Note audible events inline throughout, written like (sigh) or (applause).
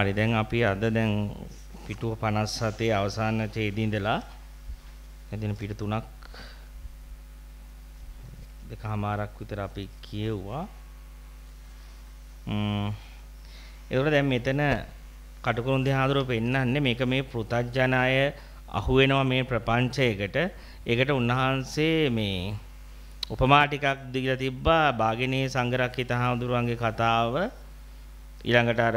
හරි දැන් අපි අද දැන් පිටුව 57 අවසාන ඡේදයේ ඉඳලා එදින පිට තුනක් දෙකමාරක් විතර අපි කියෙව්වා. ම්ම් ඒකට දැන් මෙතන කටුකුරුන් දෙහාඳුරෝ පෙන්නන්නේ මේක මේ පෘතජ්ජන අය අහු වෙනවා මේ ප්‍රපංචයකට. ඒකට උන්වහන්සේ මේ උපමා ටිකක් දීලා තිබ්බා බාගිනේ සංගරක්කිත හාමුදුරුවන්ගේ කතාව ඊළඟට අර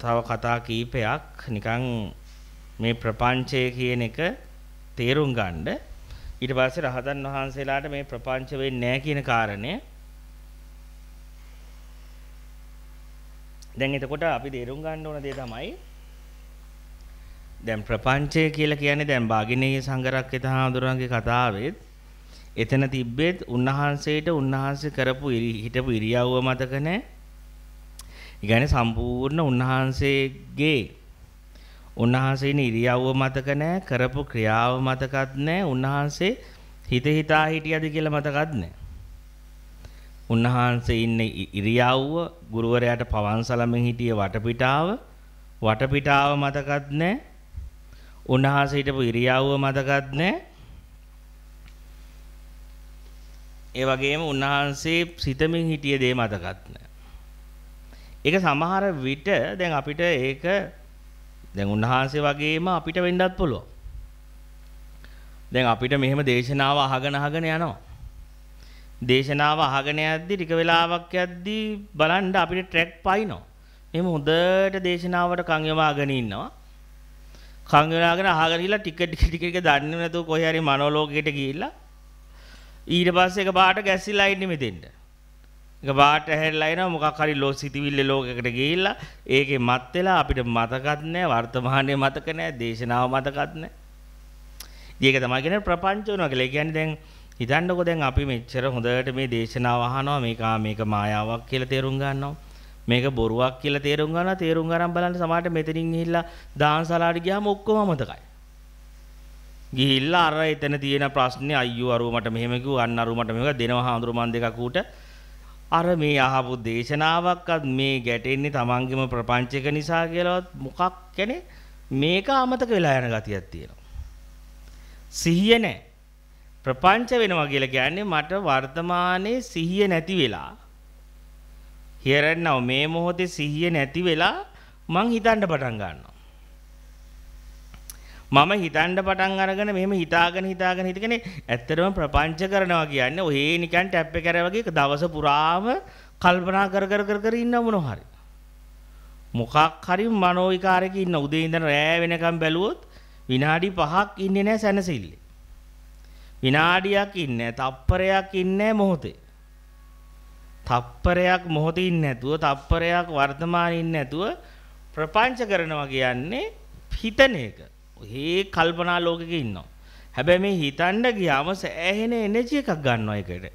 තව කතා කීපයක් නිකන් මේ ප්‍රපංචය කියන එක තේරුම් ගන්න ඊට පස්සේ රහතන් වහන්සේලාට මේ ප්‍රපංච වෙන්නේ නැහැ කියන කාරණය දැන් එතකොට අපි තේරුම් ගන්න ඕන දේ තමයි දැන් ප්‍රපංචය කියලා කියන්නේ දැන් බාගිනේ සංගරක්කිත හාමුදුරන්ගේ කතාවෙත් එතන තිබ්බෙත් උන්වහන්සේට උන්වහන්සේ කරපු හිටපු ඉරියව්ව මතක නැහැ ඉගන්නේ සම්පූර්ණ උන්වහන්සේගේ උන්වහන්සේ ඉරියව්ව මතක නැහැ කරපු ක්‍රියාව මතකත් නැහැ උන්වහන්සේ හිත හිතා හිටියද කියලා මතකත් නැහැ උන්වහන්සේ ඉන්නේ ඉරියව්ව ගුරුවරයාට පවන්සලමින් හිටිය වටපිටාව වටපිටාව මතකත් නැහැ උන්වහන්සේ හිටපු ඉරියව්ව මතකත් නැහැ ඒ වගේම උන්වහන්සේ සිතමින් හිටිය දේ මතකත් නැහැ ඒක සමහර විට දැන් අපිට ඒක දැන් උන්වහන්සේ වගේම අපිට වෙන්නත් පුළුවන්. දැන් අපිට මෙහෙම දේශනාව අහගෙන අහගෙන යනවා. දේශනාව අහගෙන යද්දි ටික වෙලාවක් යද්දි බලන්න අපිට ට්‍රැක් පයින්නවා. එහෙම හොඳට දේශනාවට කන් යොමාගෙන ඉන්නවා. කන් යොමාගෙන අහගෙන ගිහලා ටික ටික ටික ටික දන්නේ නැතුව කොහේ හරි මනෝලෝකයට ගිහිල්ලා ඊට පස්සේ එක පාට ගැස්සිලා ඉන්නේ මෙතෙන්ට. එක පාට හැරලා එනවා මොකක් හරි ලෝ සිටිවිල්ල ලෝකයකට ගිහිල්ලා ඒකේ මත් වෙලා අපිට මතකත් නැහැ වර්තමානයේ මතක නැහැ දේශනාව මතකත් නැහැ. ඒක තමයි කියන්නේ ප්‍රපංච වෙනවා කියලා. ඒ කියන්නේ දැන් හිතන්නකෝ දැන් අපි මෙච්චර හොඳට මේ දේශනාව අහනවා මේක මේක මායාවක් කියලා තේරුම් ගන්නවා. මේක බොරුවක් කියලා තේරුම් ගන්නවා. තේරුම් ගන්න බලන්න සමහරට මෙතනින් ගිහිල්ලා දානශාලාවට ගියාම ඔක්කොම අමතකයි. ගිහිල්ලා අර එතන තියෙන ප්‍රශ්නේ අයියෝ අරුව මට මෙහෙම කිව්වා අන්න අරුව මට මෙහෙම දෙනවා හඳුරු මන් දෙකක් ඌට අර මේ අහපු දේශනාවක්වත් මේ ගැටෙන්නේ තමන්ගේම ප්‍රපංචක නිසා කියලාවත් මොකක් කෙනේ මේක අමතක වෙලා යන ගතියක් තියෙනවා. සිහිය නැහැ. ප්‍රපංච වෙනවා කියලා කියන්නේ මට වර්තමානයේ සිහිය නැති වෙලා here now මේ මොහොතේ සිහිය නැති වෙලා මං හිතන්න පටන් ගන්නවා. මම හිතන්න පටන් අරගෙන මෙහෙම හිතාගෙන හිතාගෙන හිටගෙන ඇත්තටම ප්‍රපංච කරනවා කියන්නේ ඔහේ නිකන් ටැප් එක කරා වගේ දවස පුරාම කල්පනා කර කර කර කර ඉන්න මොනවා හරි මොකක් හරි මනෝ විකාරයක ඉන්න උදේ ඉඳන් රෑ වෙනකම් බැලුවොත් විනාඩි 5ක් ඉන්නේ නැහැ සැනසෙල්ල විනාඩියක් ඉන්නේ තප්පරයක් ඉන්නේ මොහොතේ තප්පරයක් මොහොතේ ඉන්නේ නැතුව තප්පරයක් වර්තමානයේ ඉන්නේ නැතුව ප්‍රපංච කරනවා කියන්නේ හිතන එක හේ කල්පනා ලෝකෙක ඉන්නවා. හැබැයි මේ හිතන්න ගියාම සෑහෙන එනර්ජි එකක් ගන්නවා ඒකට.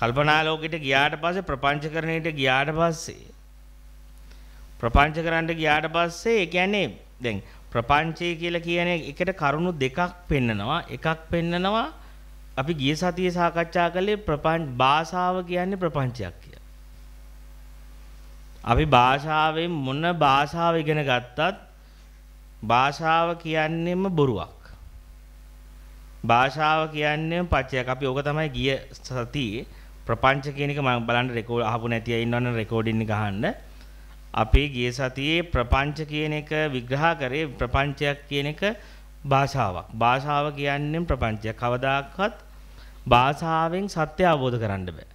කල්පනා ලෝකෙට ගියාට පස්සේ ප්‍රපංචකරණයට ගියාට පස්සේ ප්‍රපංචකරණයට ගියාට පස්සේ ඒ කියන්නේ දැන් ප්‍රපංචය කියලා කියන එකට කරුණු දෙකක් පෙන්නනවා. එකක් පෙන්නනවා අපි ගිය සතියේ සාකච්ඡා කළේ ප්‍රපංච භාෂාව කියන්නේ ප්‍රපංචයක් කියලා. අපි භාෂාවෙන් මොන භාෂාව ඉගෙන ගත්තත් භාෂාව කියන්නේම බොරුවක්. භාෂාව කියන්නේම පච්චයක්. අපි ඕක තමයි ගිය සතියේ ප්‍රපංච කියන එක මම බලන්න රෙකෝඩ් අහපු නැති අය ඉන්නවනම් රෙකෝඩින් එක අහන්න. අපි ගිය සතියේ ප්‍රපංච කියන එක විග්‍රහ කරේ ප්‍රපංචයක් කියන එක භාෂාවක්. භාෂාව කියන්නේ ප්‍රපංචයක්. කවදාකවත් භාෂාවෙන් සත්‍ය අවබෝධ කරන්න බෑ.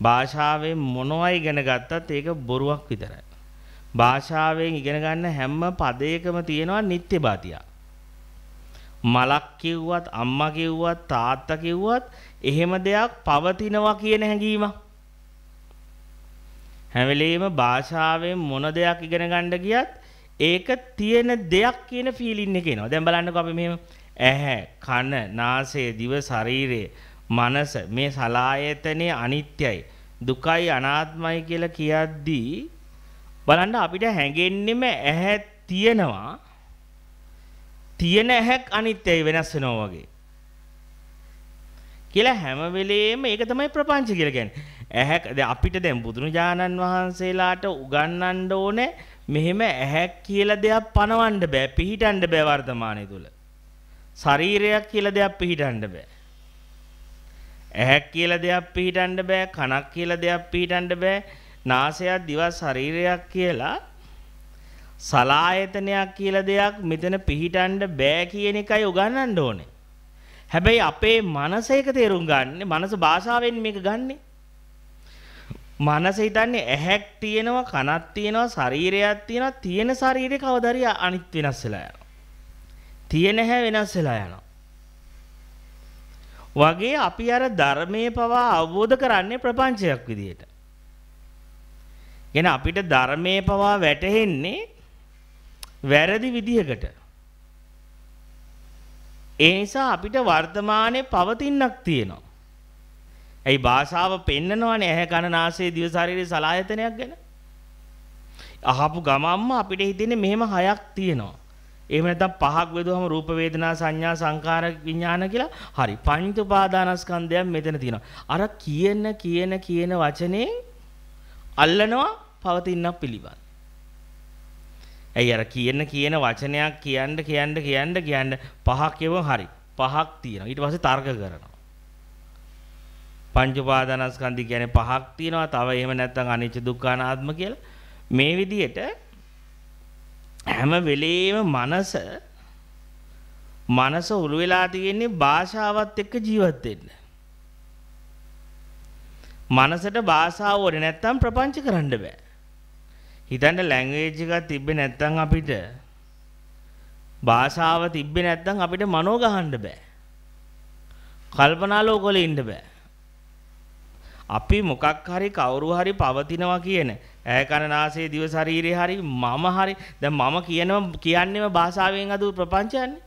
භාෂාවෙන් මොනවයි ඉගෙන ගත්තත් ඒක බොරුවක් විතරයි. භාෂාවෙන් ඉගෙන ගන්න හැම පදයකම තියෙනවා නිත්‍ය බාතියක්. මලක් කිව්වත් අම්මා කිව්වත් තාත්තා කිව්වත් එහෙම දෙයක් පවතිනවා කියන හැඟීම. හැම වෙලෙම භාෂාවෙන් මොන දෙයක් ඉගෙන ගන්න ගියත් ඒක තියෙන දෙයක් කියන ෆීලින් එක එනවා. දැන් බලන්නකෝ අපි මෙහෙම ඇහැ, කන, නාසය, දිව, ශරීරය, මනස මේ සලායතනේ අනිත්‍යයි, දුකයි, අනාත්මයි කියලා කියද්දී බලන්න අපිට හැඟෙන්නෙම ඇහැ තියෙනවා තියෙන ඇහැක් අනිත් ඇයි වෙනස් වෙනවා වගේ කියලා හැම වෙලේම ඒක තමයි ප්‍රපංච කියලා කියන්නේ. ඇහැ අපිට දැන් බුදුරජාණන් වහන්සේලාට උගන්වන්න ඕනේ මෙහෙම ඇහැ කියලා දෙයක් පනවන්න බෑ, පිහිටන්න බෑ වර්තමානය තුල. ශරීරයක් කියලා දෙයක් පිහිටන්න බෑ. ඇහැ කියලා දෙයක් පිහිටන්න බෑ, කනක් කියලා දෙයක් පිහිටන්න බෑ. නාසයක් දිවක් ශරීරයක් කියලා සලායතනයක් කියලා දෙයක් මෙතන පිහිටන්න බෑ කියන එකයි උගන්වන්න ඕනේ. හැබැයි අපේ මනස එක තේරුම් ගන්න මනස භාෂාවෙන් මේක ගන්නෙ. මනස හිතන්නේ ඇහැක් තියෙනවා කනක් තියෙනවා ශරීරයක් තියෙනවා තියෙන ශරීරේ කවදාරි අනිත් වෙනස් වෙලා යනවා. තියෙන හැ වෙනස් වෙලා යනවා. වගේ අපි අර ධර්මයේ පවා අවබෝධ කරන්නේ ප්‍රපංචයක් විදියට. කියන්නේ අපිට ධර්මයේ පවා වැටහෙන්නේ වැරදි විදිහකට. ඒ නිසා අපිට වර්තමානයේ පවතිනක් තියෙනවා. ඇයි භාෂාව පෙන්නනවනේ ඇහැ කන නාසය දිව ශරීරයේ සලායතනයක් ගැන. අහපු ගමම්ම අපිට හිතෙන්නේ මෙහෙම හයක් තියෙනවා. එහෙම නැත්නම් පහක් බෙදුවම රූප වේදනා සංඥා සංකාර විඥාන කියලා හරි පංච උපාදානස්කන්ධයක් මෙතන තියෙනවා. අර කියන කියන කියන වචනේ අල්ලනවා පවතිනක් පිළිබඳ. ඇයි අර කියන කියන වචනයක් කියන්න කියන්න කියන්න කියන්න පහක් කියවම හරි. පහක් තියෙනවා. ඊට පස්සේ තර්ක කරනවා. පංච උපාදානස්කන්ධය කියන්නේ පහක් තියෙනවා. තව එහෙම නැත්නම් අනිච්ච දුක්ඛ අනාත්ම කියලා. මේ විදිහට හැම වෙලේම මනස මනස උළු වෙලා තියෙන්නේ භාෂාවත් එක්ක ජීවත් වෙන්න. මනසට භාෂාව ඕනේ නැත්නම් ප්‍රපංච කරන්න බෑ. හිතන්න ලැන්ග්වේජ් එකක් තිබ්බේ නැත්නම් අපිට භාෂාව තිබ්බේ නැත්නම් අපිට මනෝ ගහන්න බෑ. කල්පනාලෝකවල ඉන්න බෑ. අපි මොකක් හරි කවුරු හරි පවතිනවා කියන ඈ කන නාසයේ දිව ශරීරේ හරි මම හරි දැන් මම කියනවා කියන්නේම භාෂාවෙන් අද ප්‍රපංචයන්නේ.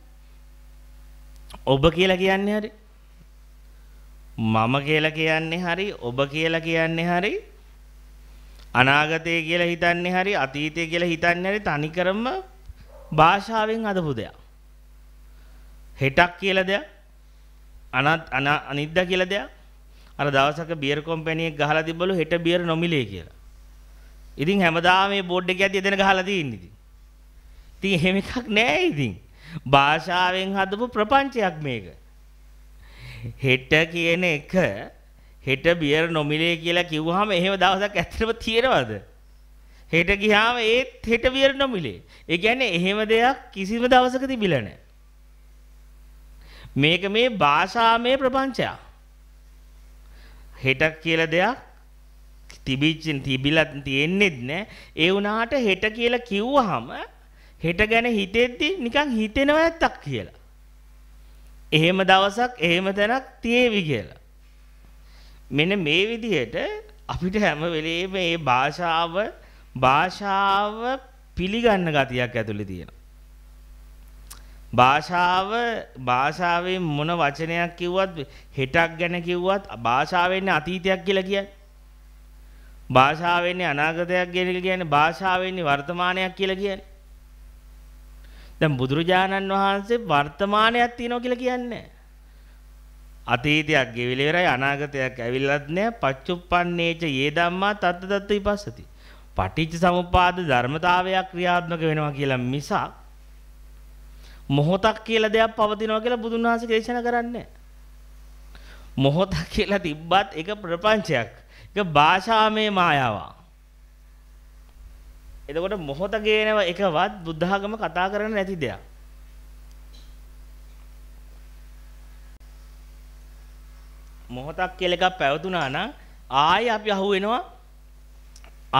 ඔබ කියලා කියන්නේ හරි මම කියලා කියන්නේ හරි ඔබ කියලා කියන්නේ හරි අනාගතය කියලා හිතන්නේ හරි අතීතය කියලා හිතන්නේ හරි තනිකරම භාෂාවෙන් අදපු දෙයක්. හෙටක් කියලා දෙයක් අනත් අනිද්දා කියලා දෙයක් අර දවසක බියර් කම්පැනි එකක් ගහලා තිබ්බලු හෙට බියර් නොමිලේ කියලා. ඉතින් හැමදාම මේ බෝඩ් එක ඇද්දි එතන ගහලා තියෙන්නේ ඉතින්. ඉතින් එහෙම එකක් නෑ ඉතින්. භාෂාවෙන් හදපු ප්‍රපංචයක් මේක. හෙට කියන එක හෙට බියර් නොමිලේ කියලා කිව්වහම එහෙම දවසක් ඇත්තටම තියෙනවද? හෙට ගියාම ඒත් හෙට බියර් නොමිලේ. ඒ කියන්නේ එහෙම දෙයක් කිසිම දවසක තිබිලා නැහැ. මේක මේ භාෂාමය ප්‍රපංචය. හෙට කියලා දෙයක් තිබිච්ච තිබිලා තියෙන්නේත් නැහැ. ඒ වුණාට හෙට කියලා කිව්වහම හෙට ගැන හිතෙද්දි නිකන් හිතෙනවා ඇත්තක් කියලා. එහෙම දවසක් එහෙම තැනක් තියේවි කියලා. මෙන්න මේ විදිහට අපිට හැම වෙලේම මේ භාෂාව භාෂාව පිළිගන්න ගතියක් ඇතුලේ තියෙනවා. භාෂාව භාෂාවේ මොන වචනයක් කිව්වත් හෙටක් ගැන කිව්වත් භාෂාවෙන්නේ අතීතයක් කියලා කියන්නේ. භාෂාවෙන්නේ අනාගතයක් කියලා කියන්නේ භාෂාවෙන්නේ වර්තමානයක් කියලා කියන්නේ. දැන් බුදුරජාණන් වහන්සේ වර්තමානයක් තියෙනවා කියලා කියන්නේ නැහැ. අතීතයක් ගෙවිලා ඉවරයි අනාගතයක් ඇවිල්ලත් නැහැ පච්චුප්පන්නේච යේ ධම්මා තත්ත තත්ත විපස්සති පටිච්ච සමුපාද ධර්මතාවයක් ක්‍රියාත්මක වෙනවා කියලා මිසක් මොහොතක් කියලා දෙයක් පවතිනවා කියලා බුදුන් වහන්සේ දේශනා කරන්නේ මොහොතක් කියලා තිබ්බත් ඒක ප්‍රපංචයක් ඒක භාෂාමය මායාවක් එතකොට මොහොත ගේනව එකවත් බුද්ධ කතා කරන්න නැති දෙයක් මොහොතක් කියලා එකක් පැවතුනා නම් ආයෙ අපි අහු වෙනවා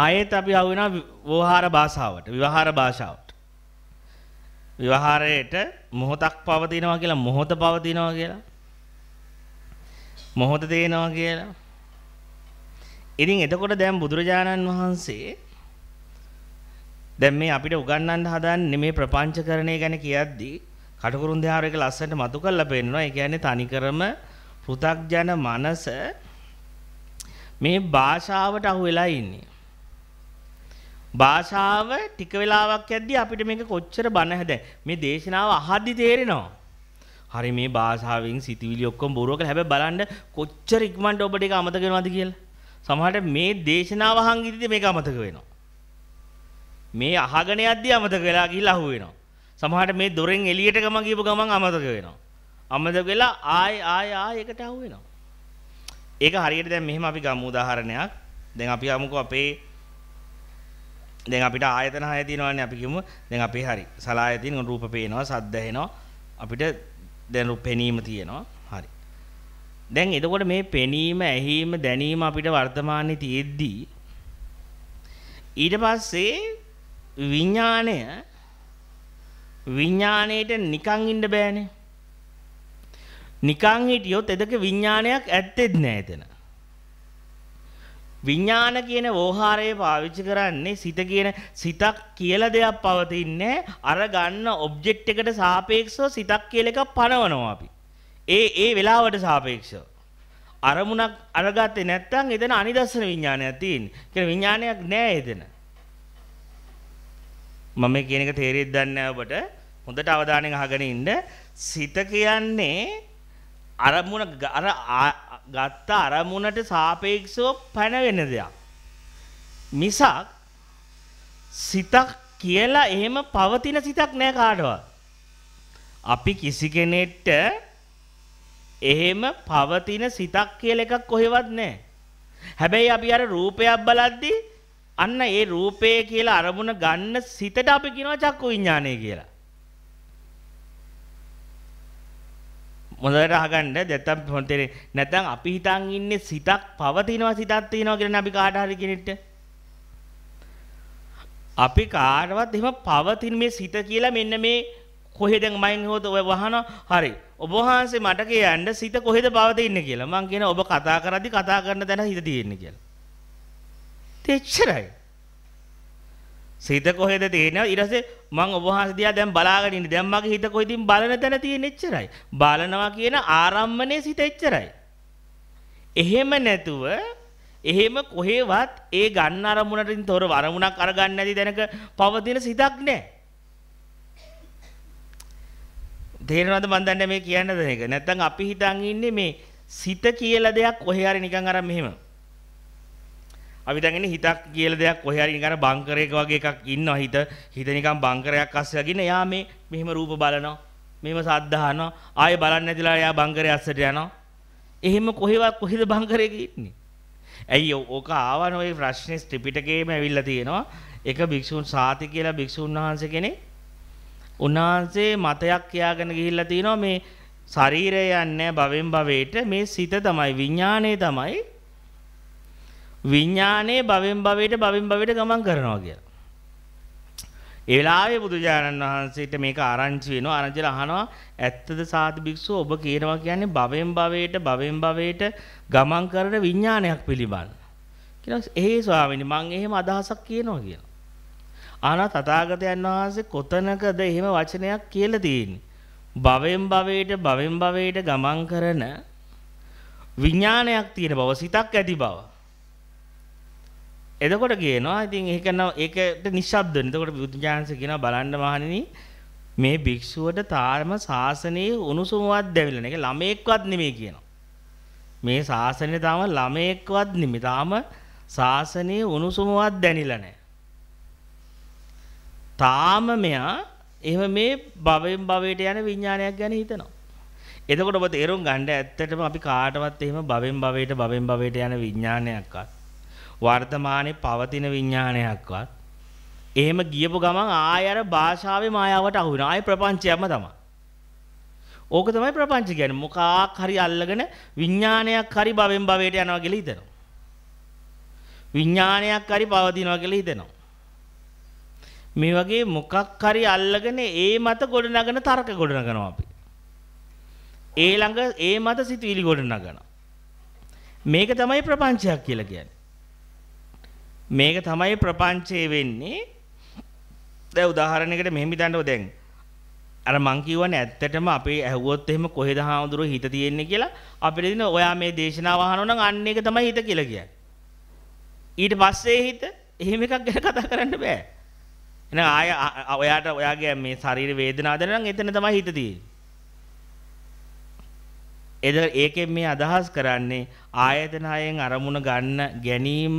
ආයෙත් අපි අහු වෙනවා ව්‍යවහාර භාෂාවට විවහාර භාෂාවට විවහාරයේට මොහොතක් පවතිනවා කියලා මොහොත පවතිනවා කියලා මොහොත තේනවා කියලා ඉතින් එතකොට දැන් බුදුරජාණන් වහන්සේ දැන් මේ අපිට උගන්වන්න හදන්නේ මේ ප්‍රපංචකරණය ගැන කියද්දී කටුකුරුන් දෙහාර එක ලස්සනට මතු කරලා පෙන්නනවා. ඒ කියන්නේ තනිකරම පෘථග්ජන මනස මේ භාෂාවට අහු වෙලා ඉන්නේ. භාෂාව ටික වෙලාවක් යද්දී අපිට මේක කොච්චර බන හැද මේ දේශනාව අහද්දි තේරෙනවා. හරි මේ භාෂාවෙන් සිතවිලි ඔක්කොම බොරුව කියලා හැබැයි බලන්න කොච්චර ඉක්මනට ඔබට ඒක අමතක වෙනවද කියලා. සමහරට මේ දේශනාව අහන් ඉඳිද්දි මේක අමතක වෙනවා. මේ අහගෙන යද්දී අමතක වෙලා ගිහිල්ලා අහු වෙනවා. සමහරට මේ දොරෙන් එළියට ගම ගියපු ගමන් අමතක වෙනවා. අමතක වෙලා ආය ආය ආය එකට අහුවෙනවා. ඒක හරියට දැන් මෙහෙම අපි ගමු උදාහරණයක්. දැන් අපි අමුකෝ අපේ දැන් අපිට ආයතන හය තියෙනවානේ අපි කියමු. දැන් අපේ හරි. සලාය තියෙන රූප පේනවා, සද්ද ඇහෙනවා. අපිට දැන් රූප පෙනීම තියෙනවා. හරි. දැන් එතකොට මේ පෙනීම, ඇහිීම, දැනීම අපිට වර්තමානයේ තියෙද්දී ඊට පස්සේ විඥාණය විඥාණයට නිකන් ඉන්න බෑනේ. නිකං හිටියොත් එදක විඥානයක් ඇත්තෙත් නෑ එතන. විඥාන කියන වෝහාරය පාවිච්චි කරන්නේ සිත කියන සිතක් කියලා දෙයක් පවතින්නේ අර ගන්න ඔබ්ජෙක්ට් එකට සාපේක්ෂව සිතක් කියලා එකක් පනවනවා අපි. ඒ ඒ වෙලාවට සාපේක්ෂව. අරමුණක් අරගත්තේ නැත්නම් එතන අනිදස්සන විඥානයක් තියෙන්නේ. කියන විඥානයක් නෑ එතන. මම මේ කියන එක තේරෙද්ද නැහැ ඔබට. හොඳට අවධානයෙන් අහගෙන ඉන්න. සිත කියන්නේ අරමුණ අර ගත්ත අරමුණට සාපේක්ෂව පැනවෙන දෙයක්. මිසක් සිතක් කියලා එහෙම පවතින සිතක් නෑ කාටවත්. අපි කිසි කෙනෙක්ට එහෙම පවතින සිතක් කියලා එකක් කොහෙවත් නෑ. හැබැයි අපි අර රූපයක් බලද්දී අන්න ඒ රූපය කියලා අරමුණ ගන්න සිතට අපි කියනවා චක්කු විඥානය කියලා. මොදට අහගන්න දැත්තම් හොන්තෙරේ නැතන් අපි හිතන් ඉන්නේ සිතක් පවතිනවා සිතක් තියෙනවා කියලා අපි කාට හරි කෙනෙක්ට අපි කාටවත් එහෙම පවතින මේ සිත කියලා මෙන්න මේ කොහෙද මයින් හොත ඔය වහන හරි ඔබ වහන්සේ මට කියන්න සිත කොහෙද පවතින්නේ කියලා මං කියන ඔබ කතා කරද්දි කතා කරන තැන හිත තියෙන්නේ කියලා තෙච්චරයි සිත කොහෙද තියෙන්නේ? ඊට පස්සේ මම ඔබ වහන්සේ දිහා දැන් බලාගෙන ඉන්නේ. දැන් මගේ හිත කොහෙදින් බලන තැන තියෙන එච්චරයි. බලනවා කියන ආරම්මනේ සිත එච්චරයි. එහෙම නැතුව එහෙම කොහෙවත් ඒ ගන්න අරමුණටින් තොර වරමුණක් අරගන්න නැති දැනක පවතින සිතක් නැහැ. තේරෙනවද මන් දන්නේ මේ කියන්න දෙන එක. නැත්තම් අපි හිතන් ඉන්නේ මේ සිත කියලා දෙයක් කොහේ හරි නිකන් අර මෙහෙම අපි දැන් ඉන්නේ හිතක් කියලා දෙයක් කොහේ හරි නිකන් බංකරයක වගේ එකක් ඉන්නවා හිත. හිත නිකන් බංකරයක් අස්සේ අගින්න එයා මේ මෙහෙම රූප බලනවා. මෙහෙම සද්ද අහනවා. ආයෙ බලන්නේ නැතිලා එයා බංකරය අස්සට යනවා. එහෙම කොහෙවත් කොහෙද බංකරේ ඉන්නේ? ඇයි ඕක ආවන ওই ප්‍රශ්නේ ස්ත්‍රිපිට ගේම ඇවිල්ලා තියෙනවා. එක භික්ෂුන් සාති කියලා භික්ෂුන් වහන්සේ කෙනෙක් උන්වහන්සේ මතයක් කියාගෙන ගිහිල්ලා තිනවා මේ ශරීරය යන්නේ භවෙන් භවයට මේ සිත තමයි විඥාණය තමයි විඥානයේ භවෙන් භවයට භවෙන් භවයට ගමන් කරනවා කියලා. ඒ වෙලාවේ බුදුජානන් වහන්සේට මේක ආරංචි වෙනවා ආරංචිල අහනවා ඇත්තද සාදු භික්ෂුව ඔබ කියනවා කියන්නේ භවෙන් භවයට භවෙන් භවයට ගමන් කරන විඥානයක් පිළිබඳ කියලා එහේ ස්වාමීනි මං එහෙම අදහසක් කියනවා කියලා ආනා තථාගතයන් වහන්සේ කොතනකද එහෙම වචනයක් කියලා තියෙන්නේ භවෙන් භවයට භවෙන් භවයට ගමන් කරන විඥානයක් තියෙන බව සිතක් ඇති බව එතකොට කියනවා ඉතින් ඒක කරනවා ඒකට නිශ්ශබ්දන. එතකොට බුදුජානස කියනවා බලන්න මහණෙනි මේ භික්ෂුවට තාම ශාසනයේ උණුසුමවත් දැවිලා නැහැ. ළමයෙක්වත් නෙමෙයි කියනවා. මේ ශාසනය තාම ළමයෙක්වත් නෙමෙයි. තාම ශාසනයේ උණුසුමවත් දැනිලා නැහැ. තාම මෙයා එහෙම මේ භවෙන් භවයට යන විඥානයක් ගැන හිතනවා. එතකොට ඔබ තේරුම් ගන්න ඇත්තටම අපි කාටවත් එහෙම භවෙන් භවයට භවෙන් භවයට යන විඥානයක්වත් වර්තමානයේ පවතින විඥානයක්වත් එහෙම ගියපු ගමන් ආය අර භාෂාවේ මායාවට අහු වෙනවා. ආය ප්‍රපංචයක්ම තමයි. ඕක තමයි ප්‍රපංච කියන්නේ. මොකක් හරි අල්ලගෙන විඥානයක් හරි භවෙන් භවයට යනවා කියලා හිතනවා. විඥානයක් හරි පවතිනවා කියලා හිතනවා. මේ වගේ මොකක් හරි අල්ලගෙන ඒ මත ගොඩනගන තර්ක ගොඩනගනවා අපි. ඒ ළඟ ඒ මත සිතුවිලි ගොඩනගනවා. මේක තමයි ප්‍රපංචයක් කියලා කියන්නේ. මේක තමයි ප්‍රපංචයේ වෙන්නේ. දැන් උදාහරණයකට මෙහෙම හිතන්නකෝ දැන් අර මං කියවනේ ඇත්තටම අපි ඇහුවොත් එහෙම කොහෙද හාමුදුරුවෝ හිත තියෙන්නේ කියලා අපිට දින ඔයා මේ දේශනාව අහනවා නම් අන්න ඒක තමයි හිත කියලා කියන්නේ. ඊට පස්සේ හිත එහෙම එකක් ගැන කතා කරන්න බෑ. එහෙනම් ආය ඔයාට ඔයාගේ මේ ශරීර වේදනාව දැනන එතන තමයි හිත තියෙන්නේ. ඒකෙන් මේ අදහස් කරන්නේ ආයතන හයෙන් අරමුණ ගන්න ගැනීම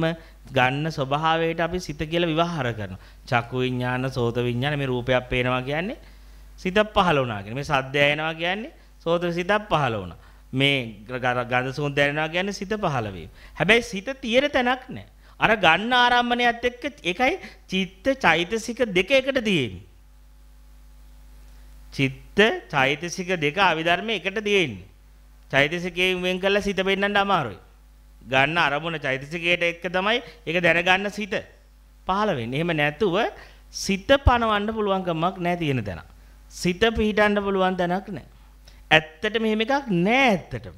ගන්න ස්වභාවයට අපි සිත කියලා විවහාර කරනවා. චක්කු විඤ්ඤාණ, සෝත විඤ්ඤාණ මේ රූපයක් පේනවා කියන්නේ සිතක් පහළ වුණා කියන්නේ. මේ සද්ද ඇහෙනවා කියන්නේ සෝත සිතක් පහළ වුණා. මේ ගඳ සුවඳ දැනෙනවා කියන්නේ සිත පහළ වීම. හැබැයි සිත තියෙන තැනක් නැහැ. අර ගන්න ආරම්මණයත් එක්ක ඒකයි චිත්ත චෛතසික දෙක එකට තියෙන්නේ. චිත්ත චෛතසික දෙක අවිධර්මයේ එකට තියෙන්නේ. චෛතසිකයෙන් වෙන් කළා සිත වෙන්නන්න අමාරුයි. ගන්න අරමුණ චෛතසිකයට එක්ක තමයි ඒක දැනගන්න සිත පහළ වෙන්නේ. එහෙම නැතුව සිත පණවන්න පුළුවන්කමක් නැහැ තියෙන තැන. සිත පිහිටන්න පුළුවන් තැනක් නැහැ. ඇත්තට මෙහෙම එකක් නැහැ ඇත්තටම.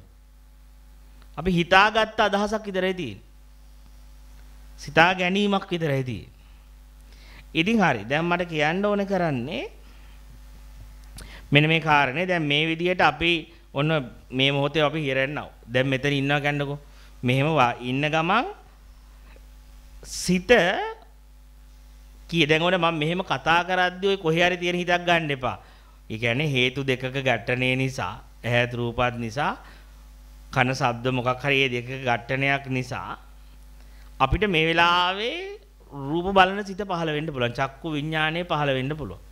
අපි හිතාගත්ත අදහසක් විතරයි තියෙන්නේ. සිතා ගැනීමක් විතරයි තියෙන්නේ. ඉතින් හරි. දැන් මට කියන්න ඕන කරන්නේ මෙන්න මේ කාරණේ දැන් මේ විදිහට අපි ඔන්න මේ මොහොතේ අපි හිරෙන්නව. දැන් මෙතන ඉන්නවා ගන්නකෝ. මෙහෙම ඉන්න ගමන් සිත කී දැන් ඔන්න මම මෙහෙම කතා කරද්දී ඔය කොහේ හරි තියෙන හිතක් ගන්න එපා. ඒ කියන්නේ හේතු දෙකක ගැටණේ නිසා, ඇහත් රූපات නිසා, කන ශබ්ද මොකක් හරි ඒ දෙකක ගැටණයක් නිසා අපිට මේ වෙලාවේ රූප බලන සිත පහළ වෙන්න පුළුවන්. චක්කු විඥානය පහළ වෙන්න පුළුවන්.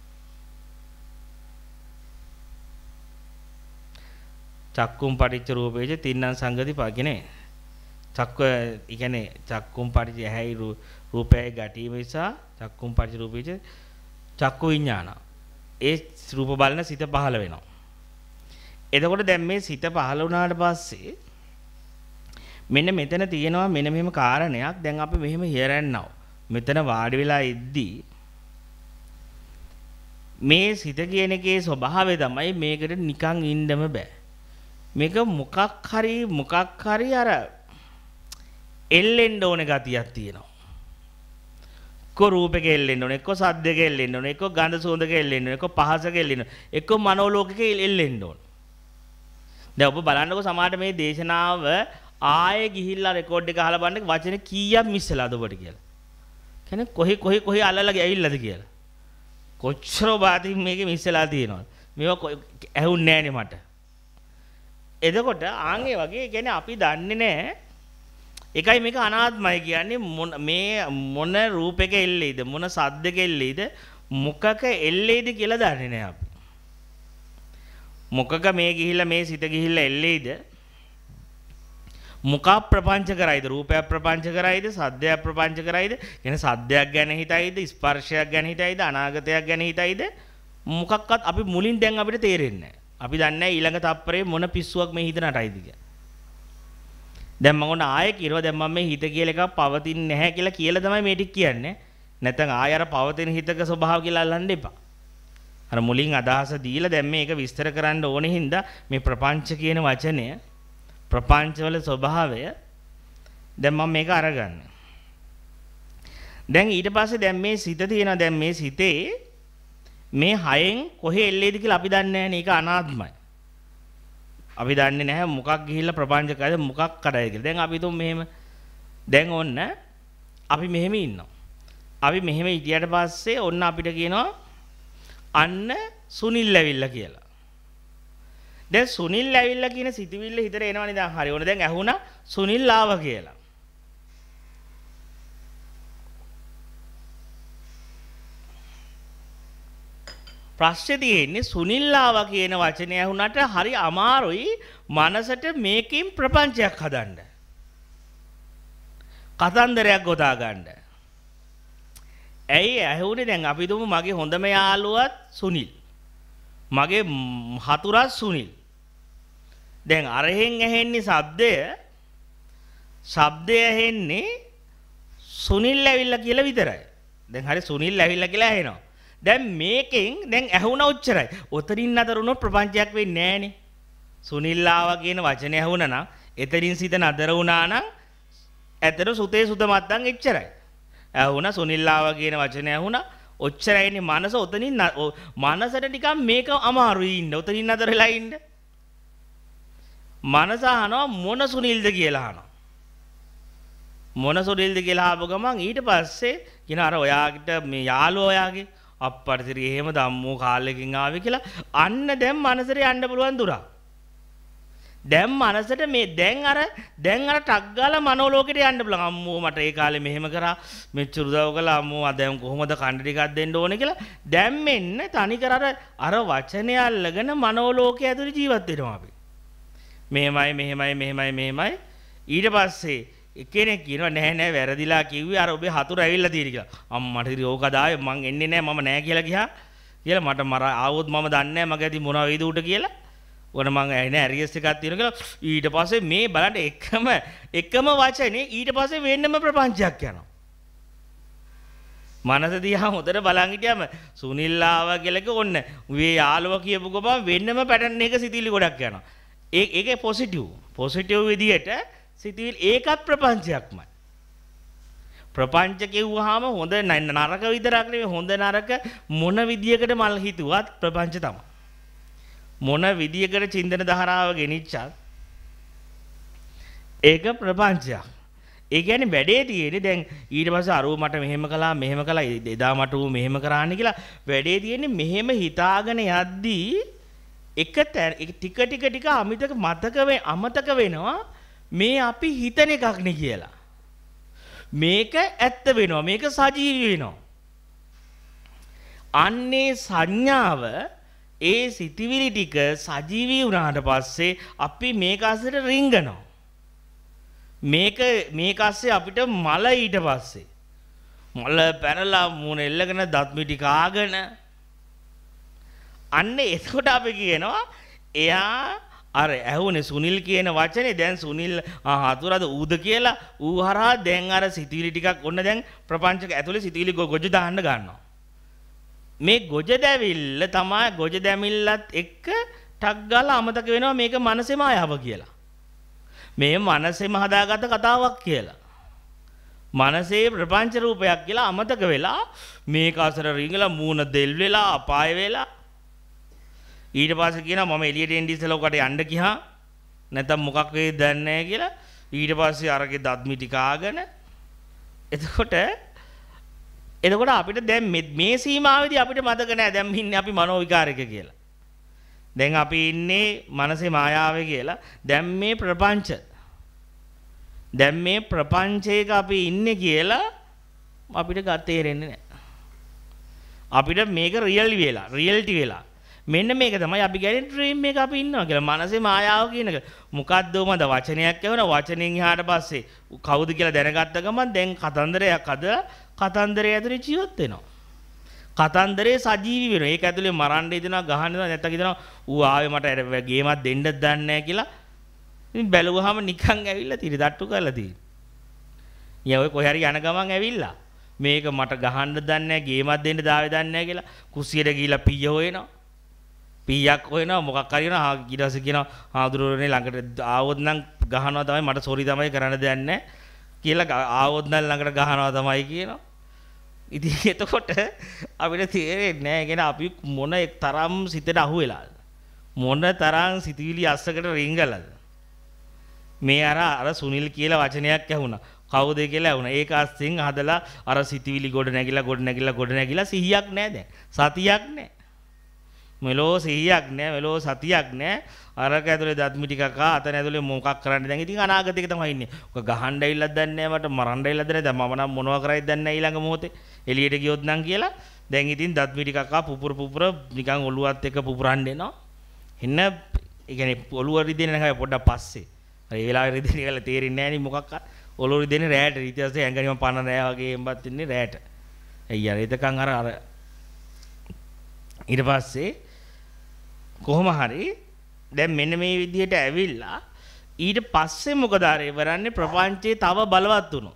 චක්කුම් පටිච්ච රූපේච තින්නම් සංගති පගිනේ. චක්ක කියන්නේ චක්කුම් පරිච ඇහැයි රූපයයි ගැටීම නිසා චක්කුම් පරිච රූපීච චක්කු විඥාන. ඒ රූප බලන සිත පහළ වෙනවා. එතකොට දැන් මේ සිත පහළ වුණාට පස්සේ මෙන්න මෙතන තියෙනවා මෙන්න මෙහෙම කාරණයක් දැන් අපි මෙහෙම හිරන්නව. මෙතන වාඩි වෙලා ඉද්දී මේ සිත කියන එකේ ස්වභාවය තමයි මේකට නිකන් ඉන්නම බෑ. මේක මොකක් හරි මොකක් හරි අර එල්ලෙන්ඩ ඕන ගතියක් තියෙනවා. එක්ක රූපෙක එල්ලෙන්න ඕන, එක්ක සද්දෙක එල්ලෙන්න ඕන, එක්ක ගඳ සුවඳක එල්ලෙන්න ඕන, එක්ක පහසක එල්ලෙන්න ඕන, එක්ක මනෝලෝකෙක එල්ලෙන්න ඕන. දැන් ඔබ බලන්නකො සමහරට මේ දේශනාව ආයේ ගිහිල්ලා රෙකෝඩ් එක අහලා බලන්න වචන කීයක් මිස් වෙලාද ඔබට කියලා. කියන්නේ කොහි කොහි කොහි අල්ලලා ඇවිල්ලාද කියලා. කොච්චර වාදින් මේකේ මිස් වෙලා තියෙනවද? මේවා ඇහුන්නේ නැහනේ මට. එතකොට ආන්ගේ වගේ කියන්නේ අපි දන්නේ නැහැ එකයි මේක අනාත්මයි කියන්නේ මේ මොන රූපයක එල්ලෙයිද මොන සද්දක එල්ලෙයිද මොකක එල්ලෙයිද කියලා දන්නේ නැහැ අපි. මොකක මේ ගිහිල්ලා මේ සිත ගිහිල්ලා එල්ලෙයිද? මොකක් ප්‍රපංච කරයිද? රූපයක් ප්‍රපංච කරයිද? සද්දයක් ප්‍රපංච කරයිද? කියන්නේ සද්දයක් ගැන හිතයිද? ස්පර්ශයක් ගැන හිතයිද? අනාගතයක් ගැන හිතයිද? මොකක්වත් අපි මුලින් දැන් අපිට තේරෙන්නේ නැහැ. අපි දන්නේ ඊළඟ තප්පරේ මොන පිස්සුවක් මේ හිතනටයිද කියලා. දැන් මම ඔන්න ආයෙ කියනවා දැන් මම මේ හිත කියලා එකක් පවතින්නේ නැහැ කියලා කියලා තමයි මේ ටික කියන්නේ. නැත්නම් ආයෙ අර පවතින හිතක ස්වභාව කියලා අල්ලන්න එපා. අර මුලින් අදහස දීලා දැන් මේක විස්තර කරන්න ඕනේ හින්දා මේ ප්‍රපංච කියන වචනය ප්‍රපංචවල ස්වභාවය දැන් මම මේක අරගන්න. දැන් ඊට පස්සේ දැන් මේ සිත තියෙනවා දැන් මේ සිතේ මේ හයෙන් කොහේ එල්ලේද කියලා අපි දන්නේ නැහැ නේ. ඒක අනාත්මයි. අපි දන්නේ නැහැ මොකක් ගිහිල්ලා ප්‍රපංච කරද මොකක් කරයි කියලා. දැන් අපි තුන් මෙහෙම දැන් ඔන්න අපි මෙහෙම ඉන්නවා. අපි මෙහෙම ඉතියට පස්සේ ඔන්න අපිට කියනවා අන්න සුනිල් ඇවිල්ලා කියලා. දැන් සුනිල් ඇවිල්ලා කියන සිතුවිල්ල හිතට එනවනේ දැන් හරි. ඔන්න දැන් ඇහුණා සුනිල් ආවා කියලා. ප්‍රශ්නේ තියෙන්නේ සුනිල්ලාව කියන වචනය ඇහුනට හරි අමාරුයි මනසට මේකෙන් ප්‍රපංචයක් හදන්න. කතන්දරයක් ගොතා ගන්න. ඇයි ඇහුනේ දැන් අපි දුමු මගේ හොඳම යාළුවත් සුනිල්. මගේ හතුරා සුනිල්. දැන් අරහෙන් ඇහෙන්නේ ශබ්දය ශබ්දය ඇහෙන්නේ සුනිල් ඇවිල්ලා කියලා විතරයි. දැන් හරි සුනිල් ඇවිල්ලා කියලා ඇහෙනවා. දැන් මේකෙන් දැන් ඇහුණා උච්චරයි. උතරින් නතර වුණොත් ප්‍රපංචයක් වෙන්නේ නැහනේ. සුනිල්ලාව කියන වචනේ ඇහුණා නම් එතරින් සිත නතර වුණා නම් ඇතර සුතේ සුතමත්නම් එච්චරයි. ඇහුණා සුනිල්ලාව කියන වචනේ ඇහුණා ඔච්චරයිනේ මනස උතනින් මනසට ටිකක් මේක අමාරුයි ඉන්න. උතනින් නතර වෙලා ඉන්න. මනස අහනවා මොන සුනිල්ද කියලා අහනවා. මොන සුනිල්ද කියලා ආපු ගමන් ඊට පස්සේ කියන අර ඔයාගිට මේ යාළුවා ඔයාගේ අපරසිර එහෙම දම්මෝ කාලෙකින් ආවේ කියලා අන්න දැන් මනසට යන්න පුළුවන් දුරක්. දැන් මනසට මේ දැන් අර දැන් අර ටක් ගාලා මනෝලෝකෙට යන්න පුළුවන්. අම්මෝ මට ඒ කාලේ මෙහෙම කරා මෙච්චර උදව් කළා අම්මෝ ආ දැන් කොහොමද කණ්ඩ ටිකක් දෙන්න ඕනේ කියලා දැන් මෙන්න තනි කර අර අර වචනය අල්ලගෙන මනෝලෝකයේ ඇතුළේ ජීවත් වෙනවා අපි. මෙහෙමයි මෙහෙමයි මෙහෙමයි මෙහෙමයි ඊට පස්සේ එකෙනෙක් කියනවා නෑ නෑ වැරදිලා කිව්වේ අර ඔබේ හතුර ඇවිල්ලා තියෙන කියලා. අම්මට ඉතින් ඕක දාවේ මං එන්නේ නෑ මම නෑ කියලා ගියා. කියලා මට මර ආවොත් මම දන්නේ නෑ මගේ ඇති මොනවා වේද උට කියලා. ඔන මං ඇයිනේ ඇරියස් එකක් තියෙන කියලා. ඊට පස්සේ මේ බලන්න එකම එකම වචනේ ඊට පස්සේ වෙන්නම ප්‍රපංචයක් යනවා. මනස දිහා හොඳට බලන් හිටියම සුනිල්ලාව කියලාක ඔන්න උවේ යාළුවා කියපු ගමන් වෙන්නම පැටර්න් එක සිතිවිලි ගොඩක් යනවා. ඒ ඒකේ පොසිටිව් පොසිටිව් විදියට සිතුවිලි ඒකත් ප්‍රපංචයක්මයි. ප්‍රපංච කිව්වහම හොඳ නරක විතරක් නෙවෙයි හොඳ නරක මොන විදියකට මල් හිතුවත් ප්‍රපංච තමයි. මොන විදියකට චින්තන ධාරාව ගෙනිච්චත් ඒක ප්‍රපංචයක්. ඒ කියන්නේ වැඩේ තියෙන්නේ දැන් ඊට පස්සේ අරුව මට මෙහෙම කළා මෙහෙම කළා එදා මට ඌ මෙහෙම කරාන්නේ කියලා වැඩේ තියෙන්නේ මෙහෙම හිතාගෙන යද්දී එක ටික ටික ටික අමිතක මතක අමතක වෙනවා මේ අපි හිතන එකක් නේ කියලා. මේක ඇත්ත වෙනවා. මේක සජීවී වෙනවා. අන්නේ සංඥාව ඒ සිතිවිලි ටික සජීවී වුණාට පස්සේ අපි මේක අස්සට රිංගනවා. මේක මේක අස්සේ අපිට මල ඊට පස්සේ මල පැනලා මූණ එල්ලගෙන දත් මිටි කාගෙන අන්න එතකොට අපි කියනවා එයා අර ඇහුනේ සුනිල් කියන වචනේ දැන් සුනිල් හතුරද ඌද කියලා ඌ හරහා දැන් අර සිතවිලි ටිකක් ඔන්න දැන් ප්‍රපංචක ඇතුලේ සිතවිලි ගොජ දාන්න ගන්නවා. මේ ගොජ දැවිල්ල තමයි ගොජ දැමිල්ලත් එක්ක ටක් ගාලා අමතක වෙනවා මේක මනසේ මායාව කියලා. මේ මනසේම හදාගත්ත කතාවක් කියලා. මනසේ ප්‍රපංච රූපයක් කියලා අමතක වෙලා මේක අසර රිංගලා මූණ දෙල් වෙලා අපාය වෙලා ඊට පස්සේ කියනවා මම එළියට එන්න ඉස්සෙල්ලා ඔකට යන්න ගියා නැත්නම් මොකක් වෙයිද දන්නේ නැහැ කියලා ඊට පස්සේ අරගේ දත්මි ටික ආගෙන එතකොට එතකොට අපිට දැන් මේ සීමාවේදී අපිට මතක නෑ දැන් ඉන්නේ අපි මනෝ විකාරක කියලා. දැන් අපි ඉන්නේ මනසේ මායාවේ කියලා. දැන් මේ ප්‍රපංච. දැන් මේ ප්‍රපංචයක අපි ඉන්නේ කියලා අපිට ගතේරෙන්නේ නෑ. අපිට මේක රියල් වෙලා, රියැලිටි වෙලා. මෙන්න මේක තමයි අපි ගැලෙන ඩ්‍රීම් එක අපි ඉන්නවා කියලා. මනසේ මායාව කියන එක. මොකද්ද මද වචනයක් ඇහුණා වචනෙන් එහාට පස්සේ කවුද කියලා දැනගත්ත ගමන් දැන් කතන්දරයක් අද කතන්දරය ඇතුලේ ජීවත් වෙනවා. කතන්දරේ සජීවි වෙනවා. ඒක ඇතුලේ මරන්න හිතෙනවා, ගහන්න හිතෙනවා, නැත්තම් හිතෙනවා ඌ ආවේ මට ගේමක් දෙන්නත් දන්නේ නැහැ කියලා. ඉතින් බැලුවාම නිකන් ඇවිල්ලා තිරි තට්ටු කරලා තියෙනවා. ඊය ඔය කොහේ හරි යන ගමන් ඇවිල්ලා මේක මට ගහන්න දන්නේ නැහැ, ගේමක් දෙන්න දාවේ දන්නේ නැහැ කියලා කුස්සියට ගිහිල්ලා පිය හොයනවා. පීයක් හොයනවා මොකක් හරි වෙනවා ඊට පස්සේ කියනවා හාමුදුරුවනේ ළඟට ආවොත් නම් ගහනවා තමයි මට සෝරි තමයි කරන්න දෙයක් නැහැ කියලා ආවොත් නම් ළඟට ගහනවා තමයි කියනවා ඉතින් එතකොට අපිට තේරෙන්නේ නැහැ කියන අපි මොන තරම් සිතට අහු වෙලාද මොන තරම් සිතවිලි අස්සකට රිංගලද මේ අර අර සුනිල් කියලා වචනයක් ඇහුණා කවුද කියලා ඇහුණා ඒක අස්සෙන් හදලා අර සිතවිලි ගොඩ නැගිලා ගොඩ නැගිලා ගොඩ නැගිලා සිහියක් නැහැ දැන් සතියක් නැහැ මෙලෝ 100ක් නෑ මෙලෝ සතියක් නෑ අරක ඇතුලේ දත් මිටි කකා අතන ඇතුලේ මොකක් කරන්නේ දැන් ඉතින් අනාගතයක තමයි ඉන්නේ. ඔක ගහන්න ඇවිල්ලක් දන්නේ නෑ මට මරන්න ඇවිල්ලක් දන්නේ දැන් මම නම් මොනවා කරයිද දන්නේ නෑ ඊළඟ මොහොතේ. එළියට ගියොත් නම් කියලා දැන් ඉතින් දත් මිටි කකා පුපුර පුපුර නිකන් ඔළුවත් එක්ක පුපුරන්න එනවා. එන්න ඒ කියන්නේ ඔළුව රිදෙන්නේ නැහැ පොඩ්ඩක් පස්සේ. අර ඒ වෙලාවේ රිදෙන්නේ කියලා තේරෙන්නේ නෑනේ මොකක් ඔළුව රිදෙන්නේ රෑට. ඊට පස්සේ ඇඟනිම පන නෑ වගේ එම්බත් ඉන්නේ රෑට. ඇයි අර එතකන් අර අර ඊට පස්සේ කොහොම හරි දැන් මෙන්න මේ විදිහට ඇවිල්ලා ඊට පස්සේ මොකද ආරේ වරන්නේ ප්‍රපංචයේ තව බලවත් වුණා.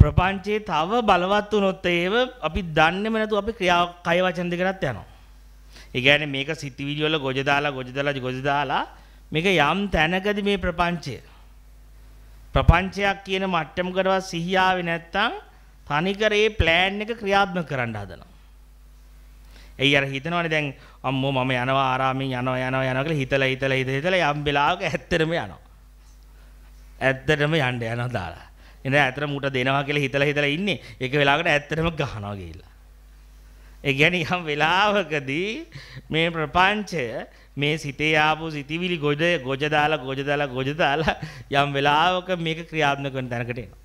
ප්‍රපංචයේ තව බලවත් වුණොත් ඒව අපි දන්නේම නැතුව අපි ක්‍රියා කය වචන දෙකකට යනවා. ඒ කියන්නේ මේක සිතිවිලි වල ගොජ දාලා ගොජ දාලා ගොජ දාලා මේක යම් තැනකදී මේ ප්‍රපංචය ප්‍රපංචයක් කියන මට්ටමකටවත් සිහිය ආවේ නැත්තම් තනිකර ඒ ප්ලෑන් එක ක්‍රියාත්මක කරන්න හදනවා. එයි අර හිතනවනේ දැන් අම්මෝ මම යනවා ආරාමෙන් යනවා යනවා යනවා කියලා හිතලා හිතලා හිත හිතලා යම් වෙලාවක ඇත්තටම යනවා. ඇත්තටම යන්න යනවා දාලා. එනේ ඇත්තටම ඌට දෙනවා කියලා හිතලා හිතලා ඉන්නේ. ඒක වෙලාවකට ඇත්තටම ගහනවා ගිහිල්ලා. ඒ කියන්නේ යම් වෙලාවකදී මේ ප්‍රපංචය මේ සිතේ ආපු සිතිවිලි ගොජ ගොජ දාලා ගොජ දාලා ගොජ දාලා යම් වෙලාවක මේක ක්‍රියාත්මක වෙන තැනකට එනවා.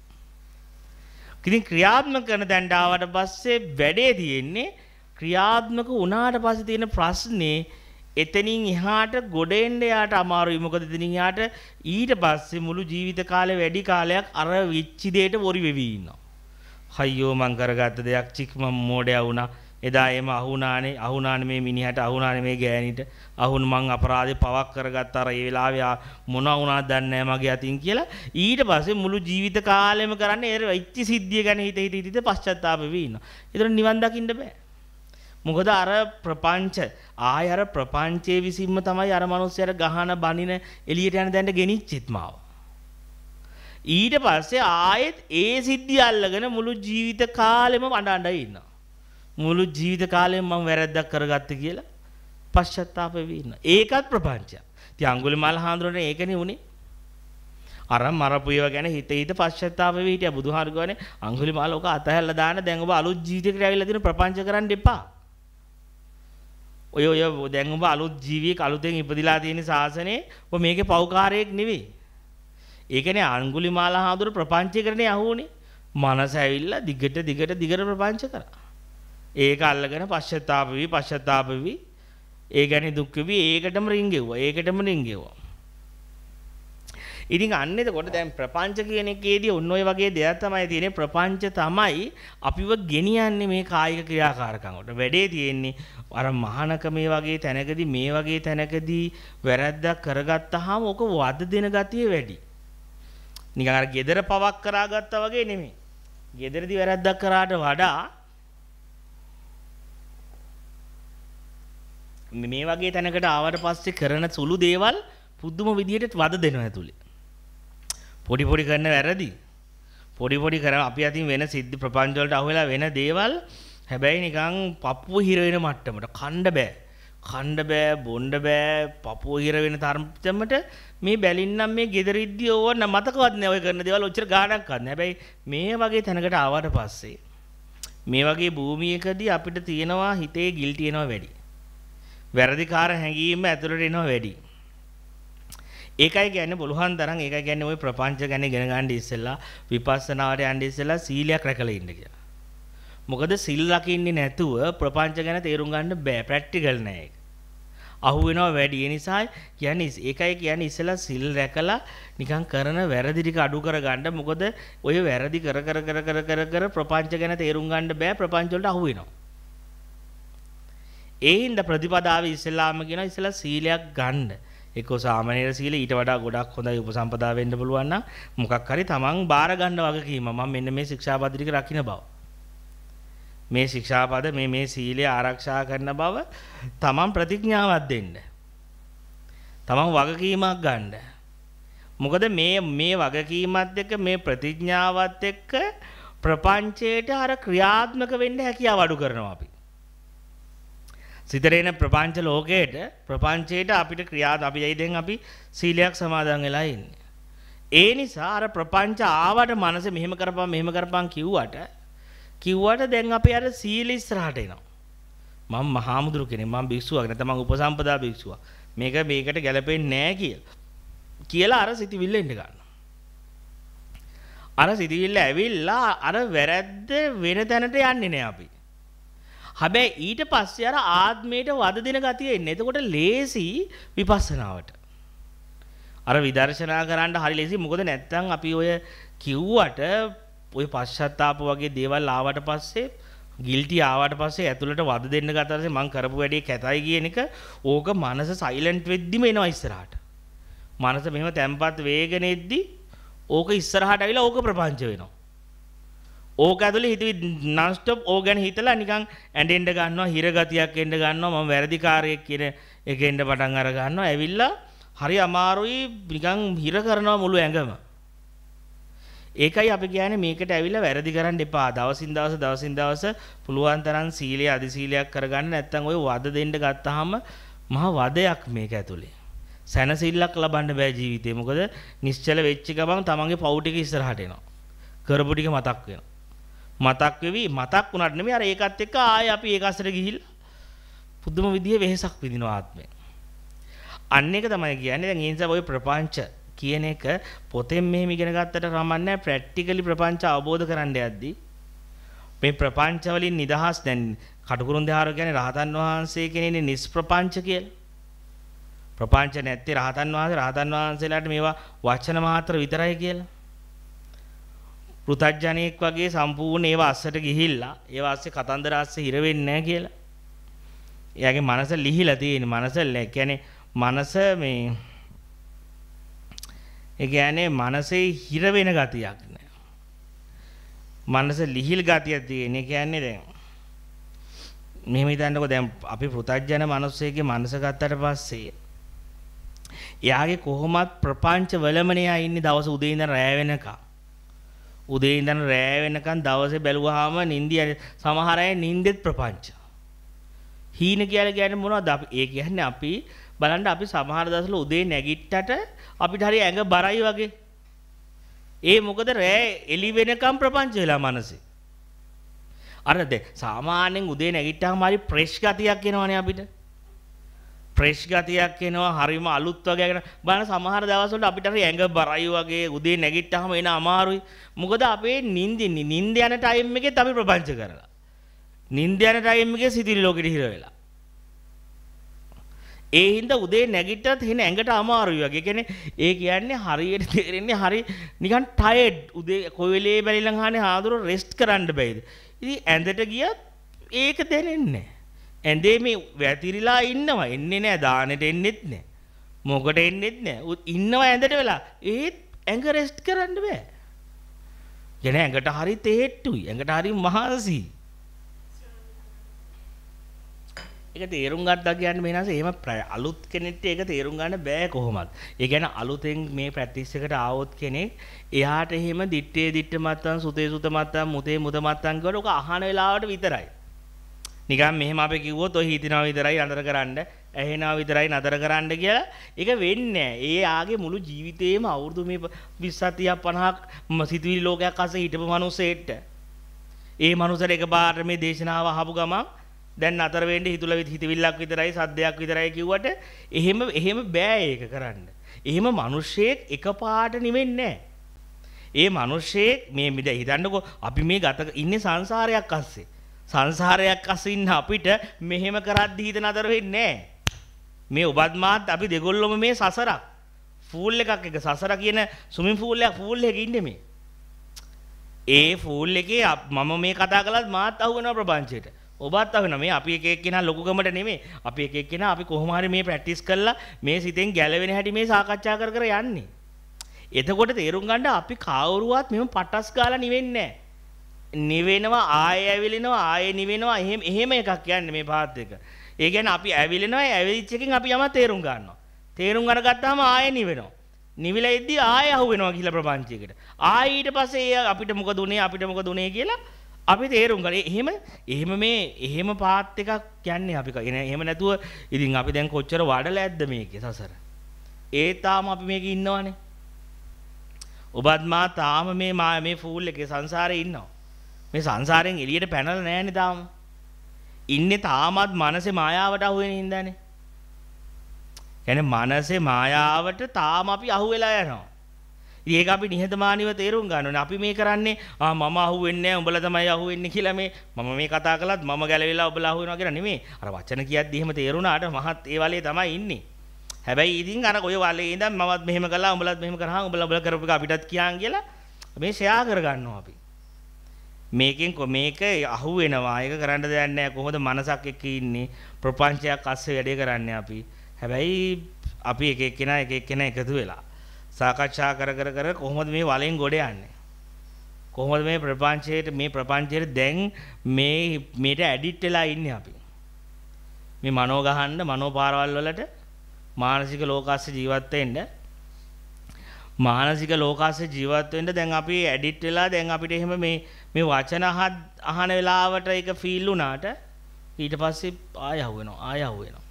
ඉතින් ක්‍රියාත්මක කරන තැනට ආවට පස්සේ වැඩේ තියෙන්නේ ක්‍රියාත්මක වුණාට පස්සේ තියෙන ප්‍රශ්නේ එතනින් එහාට ගොඩ එන්න යාට අමාරුයි මොකද එතනින් එහාට ඊට පස්සේ මුළු ජීවිත කාලේ වැඩි කාලයක් අර විච්ච දෙයට වොරි වෙවි ඉන්නවා. හයියෝ මං කරගත්ත දෙයක් චික් මම මෝඩයා වුණා. එදා එම අහුණානේ අහුණානේ මේ මිනිහට අහුණානේ මේ ගෑණිට අහුන් මං අපරාධේ පවක් කරගත්ත අර ඒ වෙලාවේ මොනවා වුණාද දන්නේ මගේ අතින් කියලා ඊට පස්සේ මුළු ජීවිත කාලෙම කරන්නේ ඒ වෙච්ච සිද්ධිය ගැන හිත හිත හිත පශ්චාත්තාප වෙවි ඉන්නවා. ඒතර නිවන් දකින්න බෑ. මොකද අර ප්‍රපංච ආය අර ප්‍රපංචයේ විසින්ම තමයි අර මිනිස්සයාට ගහන බනින එළියට යන දැන්ට ගෙනිච්චෙත් මාව. ඊට පස්සේ ආයෙත් ඒ සිද්ධිය අල්ලගෙන මුළු ජීවිත කාලෙම අඬ අඬ ඉන්නවා. මුළු ජීවිත කාලෙම මම වැරද්දක් කරගත්ත කියලා පශ්චත්තාප වෙවි ඉන්නවා. ඒකත් ප්‍රපංචයක්. ඉතින් අඟුලිමාල හාමුදුරනේ ඒකනේ උනේ. අර මරපුයව ගැන හිත හිත පශ්චත්තාප වෙවි හිටියා බුදුහාරු ගානේ අඟුලිමාල ඔක අතහැරලා දාන්න දැන් ඔබ අලුත් ජීවිතයකට ඇවිල්ලා දින ප්‍රපංච කරන්න එපා. ඔය ඔය දැන් ඔබ අලුත් ජීවියෙක් අලුතෙන් ඉපදිලා තියෙන ශාසනේ ඔබ මේකේ පෞකාරයෙක් නෙවෙයි. ඒ කියන්නේ අඟුලිමාල හාමුදුරු ප්‍රපංචීකරණේ අහුවුනේ. මනස ඇවිල්ලා දිගට දිගට දිගට ප්‍රපංච කරා. ඒක අල්ලගෙන පශ්චත්තාප වී පශ්චත්තාප වී ඒ ගැන දුක් වී ඒකටම රින්ගෙව්වා. ඒකටම රින්ගෙව්වා. ඉතින් අන්න එතකොට දැන් ප්‍රපංච කියන එකේදී ඔන්න ඔය වගේ දෙයක් තමයි තියෙන්නේ ප්‍රපංච තමයි අපිව ගෙනියන්නේ මේ කායික ක්‍රියාකාරකම් වලට වැඩේ තියෙන්නේ අර මහානක මේ වගේ තැනකදී මේ වගේ තැනකදී වැරද්දක් කරගත්තාම ඕක වද දෙන ගතිය වැඩි නිකන් අර gedara පවක් කරාගත්තා වගේ නෙමෙයි ගෙදරදි වැරද්දක් කරාට වඩා මේ වගේ තැනකට ආවට පස්සේ කරන සුළු දේවල් පුදුම විදියට වද දෙනවා ඇතුලේ. පොඩි පොඩි කරන වැරදි පොඩි පොඩි කර අපි අතින් වෙන සිද්ධ ප්‍රපංච වලට අහු වෙලා වෙන දේවල් හැබැයි නිකන් පපුව හිර වෙන මට්ටමට කණ්ඩ බෑ කණ්ඩ බෑ බොණ්ඩ බෑ පපුව හිර වෙන තරමට මේ බැලින්නම් මේ gederiddi ඕව නම් මතකවත් නෑ ඔය කරන දේවල් ඔච්චර ගාණක් ගන්න හැබැයි මේ වගේ තැනකට ආවට පස්සේ මේ වගේ භූමියකදී අපිට තියෙනවා හිතේ ගිල් තියෙනවා වැඩි වැරදිකාර හැඟීම ඇතුළට එනවා වැඩි ඒකයි කියන්නේ බලුහන් තරම් ඒකයි කියන්නේ ওই ප්‍රපංච ගැන ඉගෙන ගන්න ඉස්සෙල්ලා විපස්සනාවට යන්න ඉස්සෙල්ලා සීලයක් රැකලා ඉන්න කියලා. මොකද සිල් ලකින්නේ නැතුව ප්‍රපංච ගැන තේරුම් ගන්න බෑ ප්‍රැක්ටිකල් නෑ ඒක. අහු වෙනවා වැඩි ඒ නිසා කියන්නේ ඒකයි කියන්නේ ඉස්සෙල්ලා සිල් රැකලා නිකන් කරන වැරදි ටික අඩු කරගන්න මොකද ඔය වැරදි කර කර කර කර කර කර ප්‍රපංච ගැන තේරුම් ගන්න බෑ ප්‍රපංච වලට අහු වෙනවා. ඒ හින්දා ප්‍රතිපදාවේ ඉස්සෙල්ලාම කියනවා ඉස්සෙල්ලා සීලයක් ගන්න. එක්ක සාමනීර සීල ඊට වඩා ගොඩක් හොඳයි උපසම්පදා වෙන්න පුළුවන් නම් මොකක් හරි තමන් බාර ගන්න වගකීම මම මෙන්න මේ ශික්ෂාපද ටික රකින්න බව මේ ශික්ෂාපද මේ මේ සීලය ආරක්ෂා කරන බව තමන් ප්‍රතිඥාවක් දෙන්න තමන් වගකීමක් ගන්න මොකද මේ මේ වගකීමත් එක්ක මේ ප්‍රතිඥාවත් එක්ක ප්‍රපංචයට අර ක්‍රියාත්මක වෙන්න හැකියාව අඩු කරනවා අපි සිතරේන ප්‍රපංච ලෝකයට ප්‍රපංචයට අපිට ක්‍රියාත් අපි ජයිදෙන් අපි සීලයක් සමාදන් වෙලා ඉන්නේ. ඒ නිසා අර ප්‍රපංච ආවට මනස මෙහෙම කරපම් මෙහෙම කරපම් කිව්වට කිව්වට දැන් අපි අර සීල ඉස්සරහට එනවා. මම මහාමුදුරු කෙනෙක් මම භික්ෂුවක් නැත්නම් මම උපසම්පදා භික්ෂුවක්. මේක මේකට ගැලපෙන්නේ නැහැ කියලා. කියලා අර සිතවිල්ල එන්න ගන්නවා. අර සිතවිල්ල ඇවිල්ලා අර වැරද්ද වෙන තැනට යන්නේ නැහැ අපි. හැබැයි ඊට පස්සේ අර ආත්මයට වද දෙන ගතිය එන්නේ. එතකොට ලේසි විපස්සනාවට. අර විදර්ශනා කරන්න හරි ලේසි. මොකද නැත්තම් අපි ඔය කිව්වට ඔය පශ්චාත්තාප වගේ දේවල් ආවට පස්සේ ගිල්ටි ආවට පස්සේ ඇතුළට වද දෙන්න ගතරසේ මං කරපු වැඩේ කැතයි කියන එක ඕක මනස සයිලන්ට් වෙද්දිම එනවා ඉස්සරහට. මනස මෙහෙම තැම්පත් වේගනෙද්දි ඕක ඉස්සරහට ඇවිල්ලා ඕක ප්‍රපංච වෙනවා. ඕක ඇතුලේ හිතුවි non stop ඕක ගැන හිතලා නිකන් ඇඬෙන්න ගන්නවා හිරගතියක් එන්න ගන්නවා මම වැරදිකාරයෙක් කියන එක එන්න පටන් අර ගන්නවා ඇවිල්ලා හරි අමාරුයි නිකන් හිර කරනවා මුළු ඇඟම ඒකයි අපි කියන්නේ මේකට ඇවිල්ලා වැරදි කරන්න එපා දවසින් දවස දවසින් දවස පුළුවන් තරම් සීලය අධිසීලයක් කරගන්න නැත්නම් ওই වද දෙන්න ගත්තාම මහ වදයක් මේක ඇතුලේ සැනසෙල්ලක් ලබන්න බෑ ජීවිතේ මොකද නිශ්චල වෙච්ච ගමන් තමන්ගේ පවු ටික ඉස්සරහට එනවා කරපු ටික මතක් වෙනවා මතක් වෙවි මතක් වුණාට නෙමෙයි අර ඒකත් එක්ක ආයෙ අපි ඒක අස්සට ගිහිල්ලා පුදුම විදිහේ වෙහසක් විඳිනවා ආත්මය. අන්න ඒක තමයි කියන්නේ. දැන් ඒ නිසා ওই ප්‍රපංච කියන එක පොතෙන් මෙහෙම ඉගෙන ගත්තට කමන්නේ ප්‍රැක්ටිකලි ප්‍රපංච අවබෝධ කරන්න යද්දී මේ ප්‍රපංච වලින් නිදහස් දැන් කටුකුරුන් දෙහාරෝ කියන්නේ රහතන් වහන්සේ කෙනෙන්නේ නිෂ්ප්‍රපංච කියලා. ප්‍රපංච නැත්තේ රහතන් වහන්සේ රහතන් වහන්සේලාට මේවා වචන මාත්‍ර විතරයි කියලා. පෘථජ්ජනෙක් වගේ සම්පූර්ණ ඒව අස්සට ගිහිල්ලා ඒව අස්සේ කතන්දර අස්සේ හිර වෙන්නේ නැහැ කියලා. එයාගේ මනස ලිහිලා තියෙන මනස කියන්නේ මනස මේ ඒ කියන්නේ මනසේ හිර වෙන ගතියක් නෑ. මනස ලිහිල් ගතියක් තියෙන. ඒ කියන්නේ දැන් මෙහෙම හිතන්නකෝ දැන් අපි පෘථජ්ජන මිනිස්සෙගේ මනස ගත්තට පස්සේ එයාගේ කොහොමත් ප්‍රපංච වලමනේ ආ ඉන්නේ දවස උදේ ඉඳන් රෑ වෙනකම්. උදේ ඉඳන් රෑ වෙනකන් දවසේ බැලුවාම නිින්දි සමහර අය නිින්දෙත් ප්‍රපංච. හීන කියලා කියන්නේ මොනවද? අපි ඒ කියන්නේ අපි බලන්න අපි සමහර දවස්වල උදේ නැගිට්ටට අපිට හරි ඇඟ බරයි වගේ. ඒ මොකද රෑ එළි වෙනකම් ප්‍රපංච වෙලා මනසේ. අරද සාමාන්‍යයෙන් උදේ නැගිට්ටාම හරි ෆ්‍රෙෂ් ගතියක් එනවනේ අපිට. ෆ්‍රෙෂ් ගතියක් එනවා හරිම අලුත් වගේ බලන සමහර දවස්වල අපිට හරි ඇඟ බරයි වගේ උදේ නැගිට්ටාම එන අමාරුයි මොකද අපේ නිින්දින්නේ නිින්ද යන ටයිම් එකේ අපි ප්‍රපංච කරලා නිින්ද යන ටයිම් එකේ සිතිවිලි ලෝකෙට හිර වෙලා ඒ හින්දා උදේ නැගිට්ටත් හෙන ඇඟට අමාරුයි වගේ කියන්නේ ඒ කියන්නේ හරියට තේරෙන්නේ හරි නිකන් ටයර්ඩ් උදේ කොයි වෙලේ බැලිලා හානේ ආදුර රෙස්ට් කරන්න බෑද ඉතින් ඇඳට ගියත් ඒක දැනෙන්නේ නැහැ ඇඳේ මේ වැතිරිලා ඉන්නවා. එන්නේ නැහැ දානෙට එන්නෙත් නැහැ. මොකට එන්නෙත් නැහැ. ඉන්නවා ඇඳට වෙලා. ඒත් ඇඟ රෙස්ට් කරන්න බෑ. කියන්නේ ඇඟට හරි තේට්ටුයි. ඇඟට හරි මහසි. ඒක තේරුම් ගත්තා කියන්නේ මේනස එහෙම අලුත් කෙනෙක්ට ඒක තේරුම් ගන්න බෑ කොහොමත්. ඒ කියන්නේ අලුතෙන් මේ ප්‍රැක්ටිස් එකට ආවොත් කෙනෙක් එයාට එහෙම දිත්තේ දිත්ත මත්තන් සුතේ සුත මත්තන් මුතේ මුත මත්තන් කියලා ඔක අහන වෙලාවට විතරයි. නිකන් මෙහෙම අපි කිව්වොත් ඔය හිතනවා විතරයි අnder කරන්න, ඇහෙනවා විතරයි නතර කරන්න කියලා ඒක වෙන්නේ ඒ ආගේ මුළු ජීවිතේම අවුරුදු මේ 20 30ක් 50ක් සිතුවිලි ලෝකයක් අස්සේ හිටපු මිනිස්සෙට ඒ මනුස්සර එකපාරට මේ දේශනාව අහපු ගමන් දැන් අතර වෙන්නේ හිතුල හිතවිල්ලක් විතරයි සද්දයක් විතරයි කිව්වට එහෙම එහෙම බෑ ඒක කරන්න. එහෙම මිනිස්සෙක් එකපාරට නිවෙන්නේ ඒ මිනිස්සෙක් මේ මිද හිතන්නකෝ අපි මේ ගත ඉන්නේ සංසාරයක් අස්සේ. සංසාරයක් අස්සේ ඉන්න අපිට මෙහෙම කරද්දි හිත නතර වෙන්නේ මේ ඔබත් මාත් අපි දෙගොල්ලොම මේ සසරක්. ෆූල් එකක් එක සසර කියන සුමින් ෆූල් එකක් ෆූල් එකේ ඉන්නේ මේ. ඒ ෆූල් එකේ මම මේ කතා කළත් මාත් අහු වෙනවා ප්‍රපංචයට. ඔබත් අහු වෙනවා මේ අපි එක එක්කෙනා ලොකු ගමට නෙමෙයි. අපි එක එක්කෙනා අපි කොහොම හරි මේ ප්‍රැක්ටිස් කරලා මේ සිතෙන් ගැලවෙන හැටි මේ සාකච්ඡා කර කර යන්නේ. එතකොට තේරුම් ගන්න අපි කවුරුවත් මෙහෙම පටස් ගාලා නිවෙන්නේ නැහැ. නිවෙනවා ආය ඇවිලෙනවා ආය නිවෙනවා එහෙම එහෙම එකක් කියන්නේ මේ පාත් එක. ඒ කියන්නේ අපි ඇවිලෙනවා ඇවිලිච්ච එකෙන් අපි යම තේරුම් ගන්නවා. තේරුම් අරගත්තාම ආය නිවෙනවා. නිවිලා ඉද්දී ආය අහු වෙනවා කියලා ප්‍රපංචයකට. ආය ඊට පස්සේ ඒ අපිට මොකද උනේ අපිට මොකද උනේ කියලා අපි තේරුම් ගන්න. එහෙම එහෙම මේ එහෙම පාත් එකක් කියන්නේ අපි. එහෙම නැතුව ඉතින් අපි දැන් කොච්චර වඩලා ඇද්ද මේකේ සසර. ඒ තාම අපි මේකේ ඉන්නවනේ. ඔබත් මා තාම මේ මේ ෆූල් එකේ සංසාරේ ඉන්නවා. මේ සංසාරයෙන් එළියට පැනලා නැහැ තාම. ඉන්නේ තාමත් මනසේ මායාවට අහු වෙන හින්දානේ. කියන්නේ මනසේ මායාවට තාම අපි අහු වෙලා යනවා. ඉතින් ඒක අපි නිහතමානීව තේරුම් ගන්න ඕනේ. අපි මේ කරන්නේ ආ මම අහු වෙන්නේ නැහැ උඹලා තමයි අහු වෙන්නේ කියලා මේ මම මේ කතා කළත් මම ගැලවිලා උඹලා අහු වෙනවා කියලා නෙමෙයි. අර වචන කියද්දි එහෙම තේරුණාට මහත් ඒ වලේ තමයි ඉන්නේ. හැබැයි ඉතින් අර ඔය වලේ ඉඳන් මමත් මෙහෙම කළා උඹලත් මෙහෙම කරහන් උඹලා උඹලා කරපු එක අපිටත් කියන් කියලා මේ ෂෙයා කරගන්නවා අපි. මේකෙන් මේක අහු වෙනවා. ඒක කරන්න දෙයක් නැහැ. කොහොමද මනසක් එක්ක ඉන්නේ? ප්‍රපංචයක් අස්සේ වැඩේ කරන්නේ අපි. හැබැයි අපි එක එක්කෙනා එක එක්කෙනා එකතු වෙලා සාකච්ඡා කර කර කර කොහොමද මේ වලෙන් ගොඩ යන්නේ? කොහොමද මේ ප්‍රපංචයට මේ ප්‍රපංචයට දැන් මේ මේට ඇඩිට් වෙලා ඉන්නේ අපි. මේ මනෝ ගහන්න මනෝ පාරවල් වලට මානසික ලෝකාස්ස ජීවත් වෙන්න මානසික ලෝකාස්ස ජීවත් වෙන්න දැන් අපි ඇඩිට් වෙලා දැන් අපිට එහෙම මේ මේ වචන අහන වෙලාවට ඒක ෆීල් වුණාට ඊට පස්සේ ආය අහුවෙනවා ආය අහුවෙනවා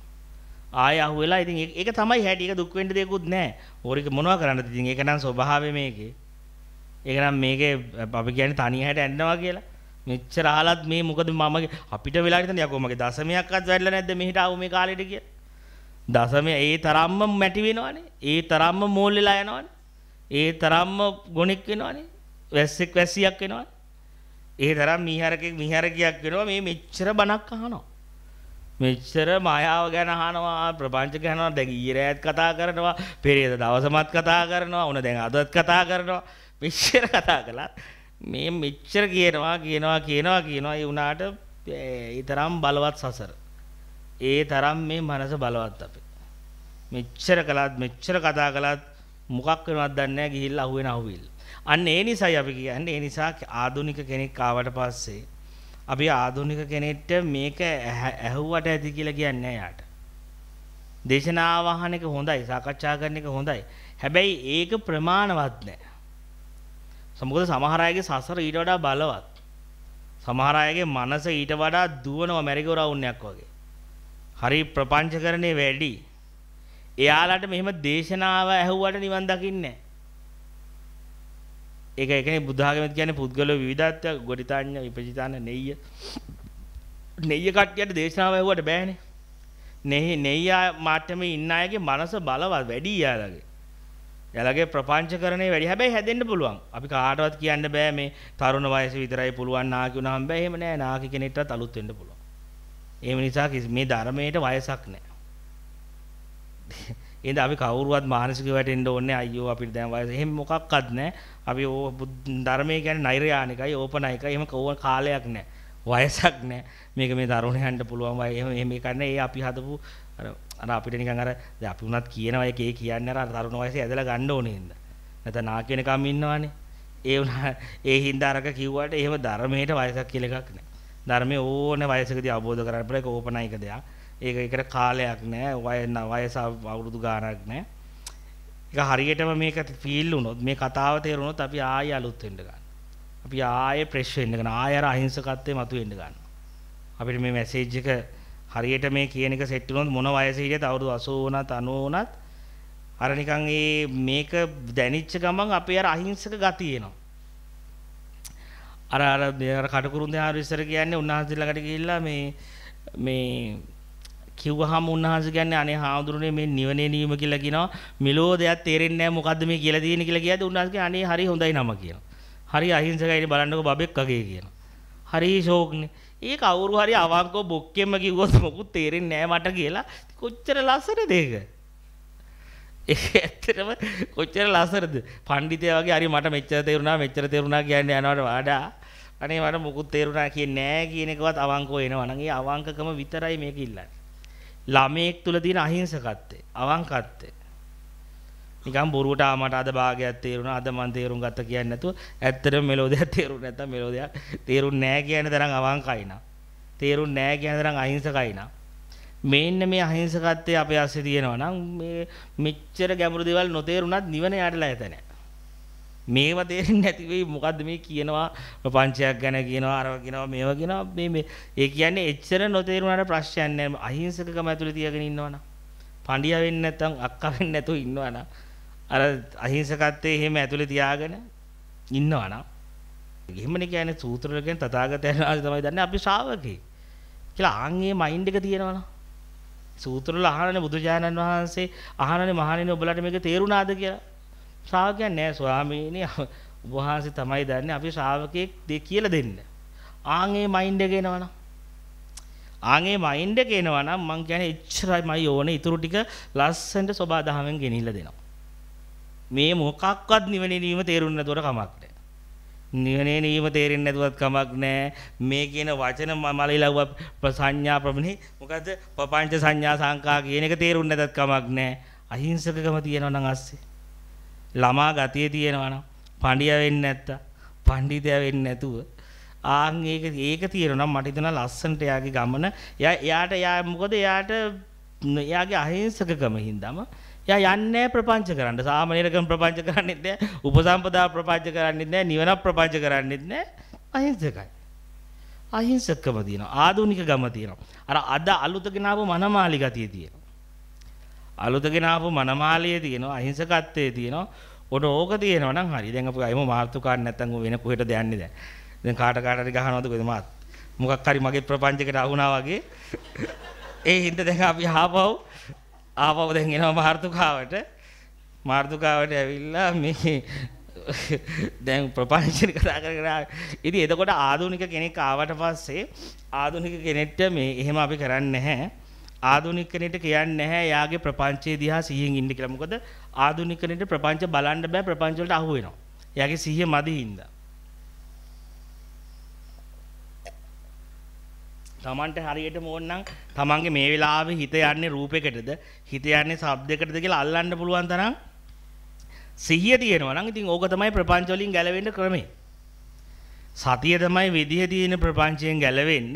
ආය අහුවෙලා ඉතින් ඒක තමයි හැටි ඒක දුක් වෙන්න දෙයක්වත් නැහැ ඕරික මොනවා කරන්නද ඉතින් ඒක නම් ස්වභාවය මේකේ ඒක නම් මේකේ අපි කියන්නේ තනියට ඇන්නවා කියලා මෙච්චර අහලත් මේ මොකද මම අපිට වෙලා හිටන්නේ යකෝ මගේ දශමයක්වත් වැඩිලා නැද්ද මෙහිට ආව මේ කාලෙට කියලා දසමය ඒ තරම්ම මැටි වෙනවනේ ඒ තරම්ම මෝල් වෙලා යනවනේ ඒ තරම්ම ගොණෙක් වෙනවනේ වැස්සෙක් වැස්සියක් වෙනවනේ ඒ තරම් මීහරකෙක් මීහරකියක් වෙනවා මේ මෙච්චර බණක් අහනවා. මෙච්චර මායාව ගැන අහනවා, ප්‍රපංච ගැන අහනවා, දැන් ඊයේ රෑත් කතා කරනවා, පෙරේද දවසමත් කතා කරනවා, උන දැන් අදත් කතා කරනවා. මෙච්චර කතා කළා. මේ මෙච්චර කියනවා, කියනවා, කියනවා, කියනවා. ඒ උනාට ඒ තරම් බලවත් සසර. ඒ තරම් මේ මනස බලවත් අපේ. මෙච්චර කළත් මෙච්චර කතා කළත් මොකක් වෙනවද දන්නේ නැහැ ගිහිල්ලා අහුවෙන අහුවිල්ලා. අන්න ඒ නිසයි අපි කියන්නේ ඒ නිසා ආදුනික කෙනෙක් ආවට පස්සේ අපි ආදුනික කෙනෙක්ට මේක ඇහුවට ඇති කියලා කියන්නේ යාට. දේශනාව අහන එක හොඳයි සාකච්ඡා කරන එක හොඳයි. හැබැයි ඒක ප්‍රමාණවත් නැහැ. සමහර සමහර අයගේ සසර ඊට වඩා බලවත්. සමහර අයගේ මනස ඊට වඩා දුවනවා මැරිගෝ රවුන්නයක් වගේ. හරි ප්‍රපංචකරණේ වැඩි. එයාලට මෙහෙම දේශනාව ඇහුවට නිවන් දකින්නේ නැහැ. ඒක එකනේ බුද්ධාගමෙත් කියන්නේ පුද්ගල විවිධත්වය ගොඩිතාඤ්ඤ විපජිතාන නෙය්‍ය නෙය්‍ය කට්ටියට දේශනාව ඇහුවට බෑනේ නෙහි නෙය්‍ය මාත්‍යමේ ඉන්න අයගේ මනස බලවත් වැඩි යාලගේ එයාලගේ ප්‍රපංචකරණේ වැඩි හැබැයි හැදෙන්න පුළුවන් අපි කාටවත් කියන්න බෑ මේ තරුණ වයස විතරයි පුළුවන් නාකි වුණාම බෑ එහෙම නෑ නාකි කෙනෙක්ටත් අලුත් වෙන්න පුළුවන් ඒ නිසා මේ ධර්මයට වයසක් නෑ එහෙනම් අපි කවුරුවත් මානසික වැටෙන්න ඕනේ අයියෝ අපිට දැන් වයස එහෙම මොකක්වත් නැහැ. අපි ඕ ධර්මයේ කියන්නේ නෛර්යානිකයි, ඕපනායිකයි. එහෙම කෝ කාලයක් නැහැ. වයසක් නැහැ. මේක මේ තරුණයන්ට පුළුවන් වයි. එහෙම එහෙම කරන්නේ ඒ අපි හදපු අර අර අපිට නිකන් අර දැන් අපි උනත් කියනවා ඒක ඒ කියන්නේ අර තරුණ වයසේ ඇදලා ගන්න ඕනේ නේද? නැත්නම් නාක වෙනකම් ඉන්නවනේ. ඒ උනා (laughs) ඒ හින්දා අරක කිව්වට එහෙම ධර්මයට වයසක් කියලා එකක් නැහැ. ධර්මයේ ඕනේ වයසකදී අවබෝධ කරගන්න පුළුවන් ඒක ඕපනායික දෙයක්. ඒක ඒකට කාලයක් නෑ වය වයස අවුරුදු ගාණක් නෑ ඒක හරියටම මේක ෆීල් වුණොත් මේ කතාව තේරුණොත් අපි ආයෙ අලුත් වෙන්න ගන්න අපි ආයෙ ප්‍රෙෂ් වෙන්න ගන්න ආයෙ අර අහිංසකත්වයේ මතුවෙන්න ගන්න අපිට මේ මැසේජ් එක හරියට මේ කියන එක සෙට් වුණොත් මොන වයසේ හිටියත් අවුරුදු 80 වුණත් 90 වුණත් අර නිකන් ඒ මේක දැනිච්ච ගමන් අපේ අර අහිංසක ගතිය එනවා අර අර කටකුරුන් දෙහාර ඉස්සර කියන්නේ උන්වහන්සේ ළඟට ගිහිල්ලා මේ මේ කිව්වහම උන්වහන්සේ කියන්නේ අනේ හාමුදුරනේ මේ නිවනේ නීම කියලා කියනවා. මෙලෝ දෙයක් තේරෙන්නේ නැහැ මොකද්ද මේ කියලා තියෙන්නේ කියලා කියද්දී උන්වහන්සේ කියන්නේ අනේ හරි හොඳයි නම කියනවා. හරි අහිංසකයි බලන්නකෝ බබෙක් වගේ කියනවා. හරි ෂෝක්නේ. ඒ කවුරු හරි අවංකව බොක්කෙම කිව්වොත් මොකුත් තේරෙන්නේ නැහැ මට කියලා. කොච්චර ලස්සනද ඒක? ඒක ඇත්තටම කොච්චර ලස්සනද? පඬිතයා වගේ හරි මට මෙච්චර තේරුණා මෙච්චර තේරුණා කියන්නේ යනවට වඩා අනේ මට මොකුත් තේරුණා කියන්නේ නැහැ කියන එකවත් අවංකව එනවා නම් ඒ අවංකකම විතරයි මේක ඉල්ලන්නේ. ළමයෙක් තුල තියෙන අහිංසකත්වය, අවංකත්වය. නිකන් බොරුවට ආමට අද භාගයක් තේරුණා අද මන් තේරුම් ගත්ත කියන්නේ නැතුව ඇත්තටම මෙලෝදියක් තේරුන්නේ නැත්තම් මෙලෝදියක් තේරුන්නේ නැහැ කියන තරම් අවංකයි නා. තේරුන්නේ නැහැ කියන තරම් අහිංසකයි නා. මේන්න මේ අහිංසකත්වය අපේ අස්සේ තියෙනවා නම් මේ මෙච්චර ගැඹුරු දේවල් නොතේරුණත් නිවන යටලා ඇත නැහැ. මේව තේරෙන්නේ නැති වෙයි මොකද්ද මේ කියනවා ප්‍රපංචයක් ගැන කියනවා අරව කියනවා මේව කියනවා මේ මේ ඒ කියන්නේ එච්චර නොතේරුණාට ප්‍රශ්නයක් නෑ අහිංසකකම ඇතුලේ තියාගෙන ඉන්නවනම් පඬියා වෙන්නේ නැත්නම් අක්කා වෙන්නේ නැතුව ඉන්නවනම් අර අහිංසකත්වයේ එහෙම ඇතුලේ තියාගෙන ඉන්නවනම් එහෙමනේ කියන්නේ සූත්‍ර වල කියන්නේ තථාගතයන් වහන්සේ තමයි දන්නේ අපි ශ්‍රාවකේ කියලා ආන්ගේ මයින්ඩ් එක තියෙනවනම් සූත්‍ර වල අහනනේ බුදුජානන් වහන්සේ අහනනේ මහණෙනි ඔබලාට මේක තේරුණාද කියලා ශ්‍රාවකයන් නෑ ස්වාමීනි ඔබ වහන්සේ තමයි දන්නේ අපි ශ්‍රාවකෙක් දෙ කියලා දෙන්න. ආන්ගේ මයින්ඩ් එක එනවනම් ආන්ගේ මයින්ඩ් එක එනවනම් මං කියන්නේ එච්චරමයි ඕනේ ඉතුරු ටික ලස්සනට සබා දහමෙන් ගෙනිහිලා දෙනවා. මේ මොකක්වත් නිවනේ නීම තේරුන්නේ නැතුවට කමක් නෑ. නිවනේ නීම තේරෙන්නේ නැතුවත් කමක් නෑ. මේ කියන වචන මලයිලව ප්‍රසඤ්ඤා ප්‍රමනේ මොකද්ද? පපංච සංඥා සංකා කියන එක තේරුන්නේ නැතත් කමක් නෑ. අහිංසකකම තියෙනවා නම් අස්සේ. ළමා ගතිය තියෙනවනම් පඬියා වෙන්නේ නැත්තා පඬිතයා වෙන්නේ නැතුව ආන් ඒක ඒක තියෙනවා මට හිතෙනවා ලස්සනට එයාගේ ගමන එයා එයාට එයා මොකද එයාට එයාගේ අහිංසකකම හින්දාම එයා යන්නේ ප්‍රපංච කරන්න සාමනීරකම් ප්‍රපංච කරන්නෙත් නෑ උපසම්පදා ප්‍රපංච කරන්නෙත් නෑ නිවන ප්‍රපංච කරන්නෙත් නෑ අහිංසකයි අහිංසකම තියෙනවා ආධුනික ගම තියෙනවා අර අද අලුත ගෙනාවු මනමාලි ගතිය තියෙනවා අලුතගෙන ආපු මනමාලියේ තියෙනවා අහිංසකත්වයේ තියෙනවා ඔඩ ඕක තියෙනවා නම් හරි දැන් අපි අයිම මාර්තුකාට නැත්තම් වෙන කොහෙටද යන්නේ දැන් දැන් කාට කාට හරි ගහනවද කොහෙද මාත් මොකක් හරි මගේ ප්‍රපංචයකට අහුණා වගේ ඒ හින්දා දැන් අපි ආපහු ආපහු දැන් එනවා මාර්තුකාවට මාර්තුකාවට ඇවිල්ලා මේ දැන් ප්‍රපංචන කතා කර කර ඉතින් එතකොට ආධුනික කෙනෙක් ආවට පස්සේ ආධුනික කෙනෙක්ට මේ එහෙම අපි කරන්නේ නැහැ ආධුනිකකරණයට කියන්නේ නැහැ එයාගේ ප්‍රපංචයේ දිහා සිහියෙන් ඉන්න කියලා. මොකද ආධුනිකකරණයට ප්‍රපංච බලන්න බෑ ප්‍රපංච වලට අහු වෙනවා. එයාගේ සිහිය මදි හින්දා. Tamanට හරියටම ඕනනම් Tamanගේ මේ වෙලාවේ හිත යන්නේ රූපයකටද හිත යන්නේ ශබ්දයකටද කියලා අල්ලන්න පුළුවන් තරම් සිහිය තියෙනවා නම් ඉතින් ඕක තමයි ප්‍රපංච වලින් ගැලවෙන්න ක්‍රමය. සතිය තමයි විදිය තියෙන ප්‍රපංචයෙන් ගැලවෙන්න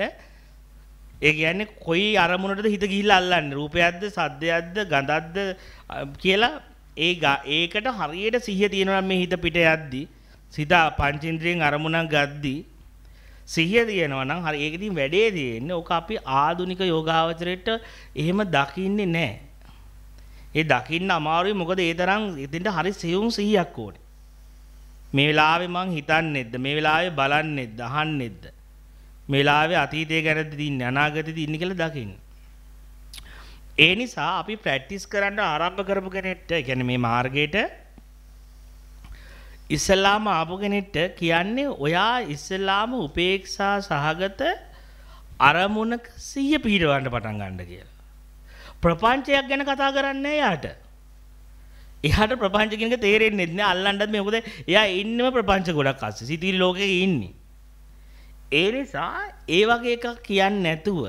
ඒ කියන්නේ කොයි අරමුණටද හිත ගිහිල්ලා අල්ලන්නේ රූපයක්ද සද්දයක්ද ගඳක්ද කියලා ඒ ඒකට හරියට සිහිය තියෙනවා මේ හිත පිට යද්දි සිත පංචේන්ද්‍රියෙන් අරමුණක් ගද්දි සිහිය තියෙනවා නම් හරි ඒක ඉතින් වැඩේ තියෙන්නේ ඕක අපි ආදුනික යෝගාවචරයට එහෙම දකින්නේ නැහැ. ඒ දකින්න අමාරුයි මොකද ඒ තරම් ඉතින්ට හරි සියුම් සිහියක් ඕනේ. මේ වෙලාවේ මං හිතන්නේද්ද මේ වෙලාවේ බලන්නේද්ද අහන්නේද්ද මේලාවේ අතීතය ගැනද දින්නේ අනාගතයද ඉන්නේ කියලා දකින්න. ඒ නිසා අපි ප්‍රැක්ටිස් කරන්න ආරම්භ කරපු කෙනෙක්ට يعني මේ මාර්ගයට ඉස්ලාම ආපු කෙනෙක්ට කියන්නේ ඔයා ඉස්ලාම උපේක්ෂා සහගත අරමුණක සිහිය පිහිටවන්න පටන් ගන්න කියලා. ප්‍රපංචයක් ගැන කතා කරන්නේ එයාට. එයාට ප්‍රපංච කියන එක තේරෙන්නේ නැහැ. අල්ලන්නත් මේ මොකද එයා ඉන්නම ප්‍රපංච ගොඩක් අස්සේ. සිතිවිලි ලෝකේ ඉන්නේ. ඒ නිසා ඒ වගේ එකක් කියන්නේ නැතුව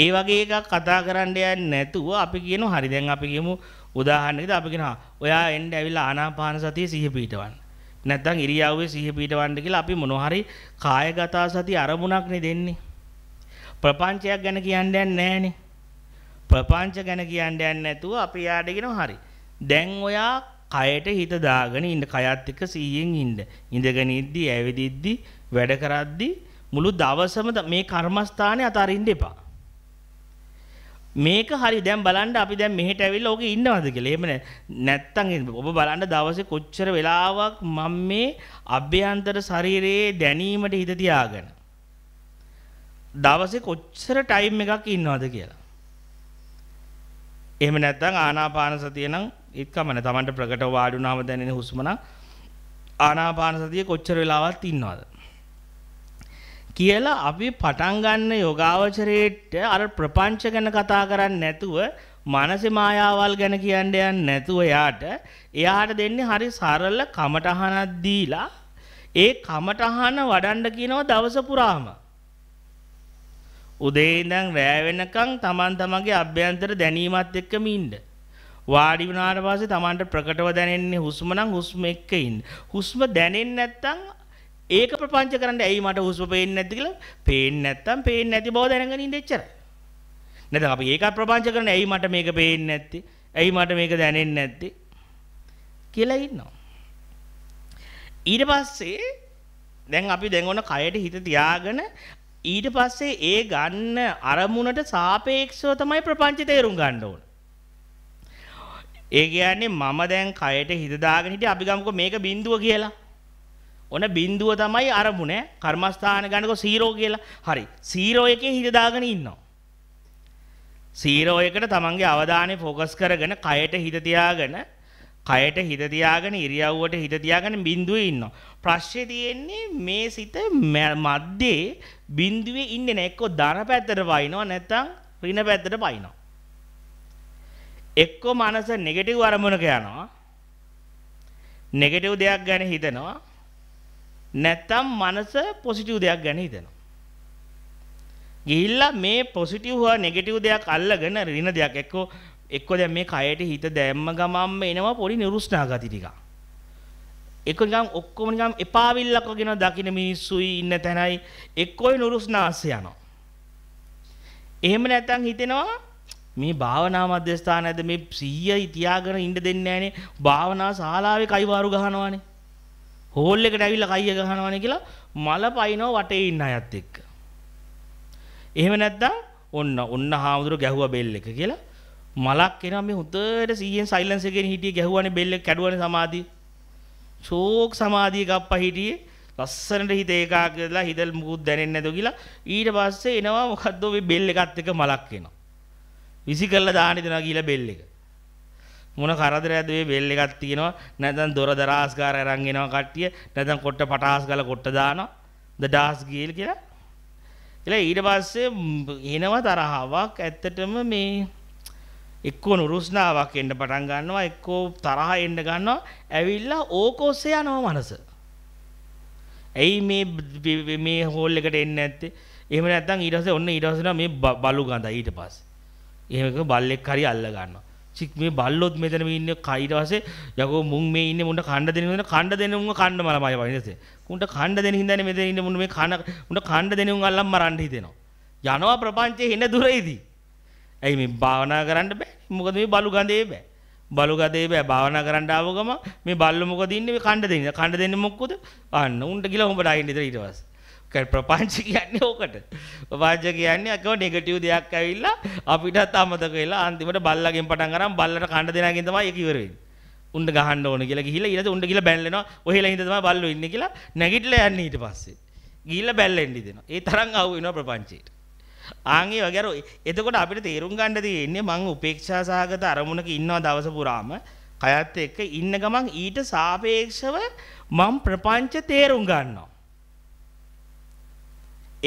ඒ වගේ එකක් කතා කරන්න යන්නේ නැතුව අපි කියනවා හරි දැන් අපි කියමු උදාහරණයකට අපි කියනවා ඔයා එන්න ඇවිල්ලා ආනාපාන සතිය සිහිය පිටවන්න. නැත්නම් ඉරියාවේ සිහිය පිටවන්න කියලා අපි මොනවා හරි කායගත සති අරමුණක් නේ දෙන්නේ. ප්‍රපංචයක් ගැන කියන්න යන්නේ නැහනේ. ප්‍රපංච ගැන කියන්න යන්නේ නැතුව අපි යාඩ කියනවා හරි. දැන් ඔයා කයට හිත දාගෙන ඉන්න කයත් එක්ක සීයෙන් ඉන්න. ඉඳගෙන ඉද්දි, ඇවිදිද්දි, වැඩ කරද්දි මුළු දවසම මේ කර්මස්ථානේ අතාරින්න එපා. මේක හරි දැන් බලන්න අපි දැන් මෙහෙට ඇවිල්ලා ඕකේ ඉන්නවද කියලා. එහෙම නැත්තම් ඔබ බලන්න දවසේ කොච්චර වෙලාවක් මම මේ අභ්‍යන්තර ශරීරයේ දැනීමට හිත තියාගෙන දවසේ කොච්චර ටයිම් එකක් ඉන්නවද කියලා. එහෙම නැත්තම් ආනාපාන සතිය නම් ඒත්කමන තමන්ට ප්‍රකට වාඩුනාම දැනෙන හුස්මන ආනාපාන සතිය කොච්චර වෙලාවත් ඉන්නවද කියලා අපි පටන් ගන්න යෝගාවචරයේට අර ප්‍රපංච ගැන කතා කරන්නේ නැතුව මානසික මායාවල් ගැන කියන්න යන්නේ නැතුව යාට එයාට දෙන්නේ හරි සරල කමටහනක් දීලා ඒ කමටහන වඩන්න කියනවා දවස පුරාම. උදේ ඉඳන් රෑ වෙනකන් Taman තමන්ගේ අභ්‍යන්තර දැනීමත් එක්කම ඉන්න. වාඩි වුණාට පස්සේ Tamanට ප්‍රකටව දැනෙන්නේ හුස්ම නම් හුස්ම එක්ක ඉන්න. හුස්ම දැනෙන්නේ නැත්තම් ඒක ප්‍රපංච කරන්න ඇයි මට හුස්ම පේන්නේ නැද්ද කියලා පේන්නේ නැත්තම් පේන්නේ නැති බව දැනගෙන ඉඳ එච්චරයි. නැත්නම් අපි ඒකත් ප්‍රපංච කරන ඇයි මට මේක පේන්නේ නැත්තේ? ඇයි මට මේක දැනෙන්නේ නැත්තේ? කියලා ඉන්නවා. ඊට පස්සේ දැන් අපි දැන් ඔන්න කයට හිත තියාගෙන ඊට පස්සේ ඒ ගන්න අරමුණට සාපේක්ෂව තමයි ප්‍රපංච තේරුම් ගන්න ඕන. ඒ කියන්නේ මම දැන් කයට හිත දාගෙන හිටියේ අපි ගමුකෝ මේක බිඳුව කියලා. ඔන බිඳුව තමයි අරමුණ කර්මස්ථාන ගන්නකො 0 කියලා. හරි. 0 එකේ හිත දාගෙන ඉන්නවා. 0 එකට තමන්ගේ අවධානය ફોකස් කරගෙන කයට හිත තියාගෙන කයට හිත තියාගෙන ඉරියව්වට හිත තියාගෙන බිඳුවේ ඉන්නවා. ප්‍රශ්නේ තියෙන්නේ මේ සිත මැද්දේ බිඳුවේ ඉන්නේ නැහැ. එක්කෝ ධන පැත්තට වයින්නවා නැත්නම් ඍණ පැත්තට වයින්නවා. එක්ක මනස නෙගටිව් අරමුණක යනවා. නෙගටිව් දෙයක් ගැන හිතනවා. නැත්තම් මනස පොසිටිව් දෙයක් ගැන හිතනවා. ගිහිල්ලා මේ පොසිටිව් හා නෙගටිව් දෙයක් අල්ලගෙන රින දෙයක් එක්ක එක්ක දැන් මේ කයට හිත දැම්ම ගමම්ම එනවා පොඩි නිරුස්නා ගති ටිකක්. එක නිකන් ඔක්කොම නිකන් එපාවිල්ලක් වගේ දකින මිනිස්සුයි ඉන්න තැනයි එක්කෝ නිරුස්නාස්ස යනවා. එහෙම නැත්තම් හිතෙනවා මේ භාවනා මධ්‍යස්ථානයද මේ සිහිය තියාගෙන ඉන්න දෙන්නේ නැහනේ භාවනා ශාලාවේ කයිවාරු ගහනවානේ හෝල් එකට ඇවිල්ලා කයිය ගහනවානේ කියලා මල පයින්ව වටේ ඉන්න අයත් එක්ක එහෙම නැත්නම් ඔන්න ඔන්න හාමුදුර ගැහුවා බෙල් එක කියලා මලක් එනවා මේ හොඳට සිහියෙන් සයිලන්ස් එකේ හිටියේ ගැහුවානේ බෙල් එක කැඩුවානේ සමාධිය ෂෝක් සමාධිය ගප්පා හිටියේ ලස්සනට හිත ඒකාග්‍රලා හිතල් මුකුත් දැනෙන්නේ නැදෝ කියලා ඊට පස්සේ එනවා මොකද්ද ඔය බෙල් එකත් එක්ක මලක් එනවා විසි කරලා දාන්න දෙනවා කියලා බෙල් එක. මොන කරදරයක්ද මේ බෙල් එකක් තියෙනවා නැත්නම් දොර දරාස්කාර අරන් එනවා කට්ටිය නැත්නම් කොට්ට පටාස් ගාලා කොට්ට දානවා ද ඩාස් ගියල් කියලා. ඉතින් ඊට පස්සේ එනව තරහාවක් ඇත්තටම මේ එක්කෝ නුරුස්නාවක් එන්න පටන් ගන්නවා එක්කෝ තරහ එන්න ගන්නවා ඇවිල්ලා ඕකෝස්සේ යනවා මනස. ඇයි මේ මේ හෝල් එකට එන්නේ නැත්තේ? එහෙම නැත්නම් ඊට පස්සේ ඔන්න ඊට පස්සේ මේ බලු ගඳ ඊට පස්සේ එහෙම බල්ලෙක් හරි අල්ල ගන්නවා. චික් මේ බල්ලොත් මෙතන මේ ඉන්නේ කයිට පස්සේ යකෝ මුන් මේ ඉන්නේ මුන්ට කණ්ඩ දෙන මුන්ට කණ්ඩ දෙන මුන් කණ්ඩ මලමයි වයින්දසේ. මුන්ට කණ්ඩ දෙන හින්දානේ මෙතන ඉන්නේ මුන් මේ කන මුන්ට කණ්ඩ දෙන මුන් අල්ලන් මරන්න හිතෙනවා. යනවා ප්‍රපංචයේ හෙන දුරේදී. ඇයි මේ භාවනා කරන්න බෑ. මොකද මේ බලු ගඳේ බෑ. බලු ගඳේ බෑ භාවනා කරන්න ආව ගම මේ බල්ලු මොකද ඉන්නේ මේ කණ්ඩ දෙන්නේ. කණ්ඩ දෙන්නේ මොකද? අන්න උන්ට ගිල හොඹට ආයෙ ඉඳලා ඊට පස්සේ. ප්‍රපංච කියන්නේ ඕකට. ප්‍රපංච කියන්නේ අකව නෙගටිව් දෙයක් ඇවිල්ලා අපිටත් අමතක වෙලා අන්තිමට බල්ලගෙන් පටන් අරන් බල්ලට කන්න දෙනාගෙන් තමයි ඒක ඉවර වෙන්නේ. උණ්ඩ ගහන්න ඕන කියලා ගිහිල්ලා ඊළඟට උණ්ඩ ගිහිල්ලා බැලලෙනවා. ඔහෙලා හින්දා තමයි බල්ලෝ ඉන්නේ කියලා නැගිටලා යන්නේ ඊට පස්සේ. ගිහිල්ලා බැලෙන්න දෙනවා. ඒ තරම් ආව වෙනවා ප්‍රපංචයට. ආන් ඒ වගේ අර එතකොට අපිට තේරුම් ගන්න තියෙන්නේ මං උපේක්ෂා සහගත අරමුණක ඉන්නවා දවස පුරාම කයත් එක්ක ඉන්න ගමන් ඊට සාපේක්ෂව මං ප්‍රපංච තේරුම් ගන්නවා.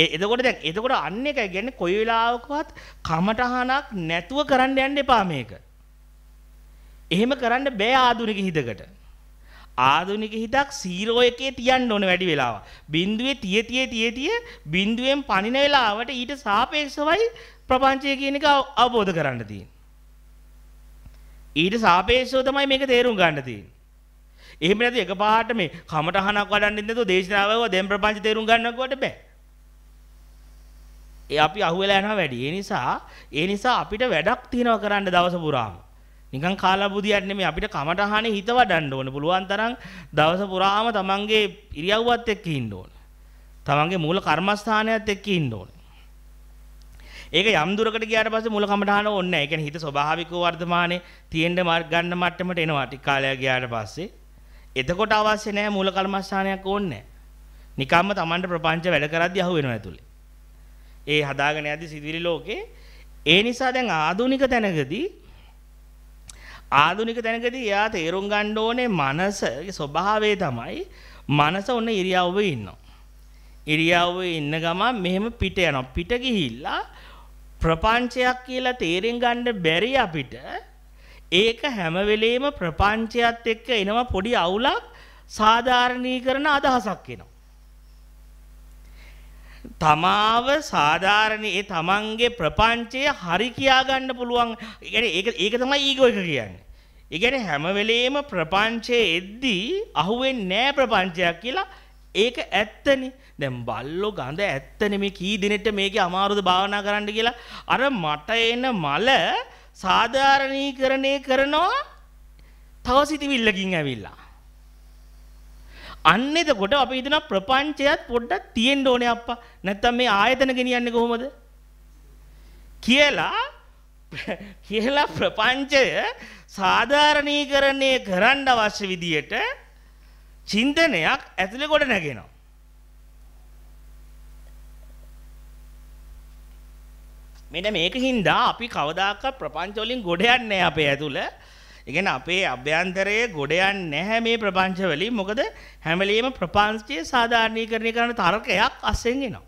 ඒ එතකොට දැන් එතකොට අන්න එක කියන්නේ කොයි වෙලාවකවත් කමටහනක් නැතුව කරන්න යන්න එපා මේක. එහෙම කරන්න බෑ ආධුනික හිතකට. ආධුනික හිතක් 0 එකේ තියන්න ඕන වැඩි වෙලාව. බිඳුවේ තිය තිය තිය තිය බිඳුවෙන් පනින වෙලාවට ඊට සාපේක්ෂවයි ප්‍රපංචය කියන එක අවබෝධ කරන්න තියෙන්නේ. ඊට සාපේක්ෂව තමයි මේක තේරුම් ගන්න තියෙන්නේ. එහෙම නැත්නම් එකපාරට මේ කමටහනක් වඩන්නේ නැතුව දේශනාව දැන් ප්‍රපංච තේරුම් ගන්නකොට බෑ. ඒ අපි අහුවෙලා යනවා වැඩි. ඒ නිසා ඒ නිසා අපිට වැඩක් තියනවා කරන්න දවස පුරාම. නිකන් කාලා බුදියක් නෙමෙයි අපිට කමටහනේ හිත වඩන්න ඕනේ. පුළුවන් තරම් දවස පුරාම තමන්ගේ ඉරියව්වත් එක්ක ඉන්න ඕනේ. තමන්ගේ මූල කර්මස්ථානයත් එක්ක ඉන්න ඕනේ. ඒක යම් දුරකට ගියාට පස්සේ මූල කමටහන ඕනේ නැහැ. ඒ කියන්නේ හිත ස්වභාවිකව වර්ධමානයේ තියෙන්න මාර්ග ගන්න මට්ටමට එනවා ටික කාලයක් ගියාට පස්සේ. එතකොට අවශ්‍ය නැහැ මූල කර්මස්ථානයක් ඕනේ නැහැ. නිකම්ම තමන්ට ප්‍රපංච වැඩ කරද්දී අහුවෙනවා ඇතුලේ. ඒ හදාගෙන යද්දි සිතුවිලි ලෝකේ ඒ නිසා දැන් ආධුනික තැනකදී ආධුනික තැනකදී එයා තේරුම් ගන්න ඕනේ මනසගේ ස්වභාවය තමයි මනස ඔන්න ඉරියව්වේ ඉන්නවා. ඉරියව්වේ ඉන්න ගමන් මෙහෙම පිට යනවා. පිට ගිහිල්ලා ප්‍රපංචයක් කියලා තේරෙන් ගන්න බැරි අපිට ඒක හැම වෙලේම ප්‍රපංචයත් එක්ක එනවා පොඩි අවුලක් සාධාරණීකරණ අදහසක් එනවා. තමාව සාධාරණ ඒ තමන්ගේ ප්‍රපංචය හරි කියා ගන්න පුළුවන්. ඒ කියන්නේ ඒක ඒක තමයි ඊගෝ එක කියන්නේ. ඒ කියන්නේ හැම වෙලෙම ප්‍රපංචයේ එද්දී අහුවෙන්නේ නෑ ප්‍රපංචයක් කියලා ඒක ඇත්තනේ. දැන් බල්ලෝ ගඳ ඇත්තනේ මේ කී දිනෙට මේකේ අමාරුද භාවනා කරන්න කියලා අර මට එන මල සාධාරණීකරණය කරනවා තව සිටිවිල්ලකින් ඇවිල්ලා. අන්න එතකොට අපි හිතන ප්‍රපංචයත් පොඩ්ඩක් තියෙන්න ඕනේ අප්පා. නැත්තම් මේ ආයතන ගෙනියන්නේ කොහොමද? කියලා (laughs) කියලා ප්‍රපංචය සාධාරණීකරණය කරන්න අවශ්‍ය විදියට චින්තනයක් ඇතුලේ කොට නැගෙනවා. මෙන්න මේකින්ද අපි කවදාකවත් ප්‍රපංච වලින් ගොඩ යන්නේ අපේ ඇතුළේ එකන අපේ අභ්‍යන්තරයේ ගොඩයන් නැහැ මේ ප්‍රපංච වලින් මොකද හැමලීම ප්‍රපංචයේ සාධාරණීකරණය කරන තර්කයක් අස්සෙන් එනවා.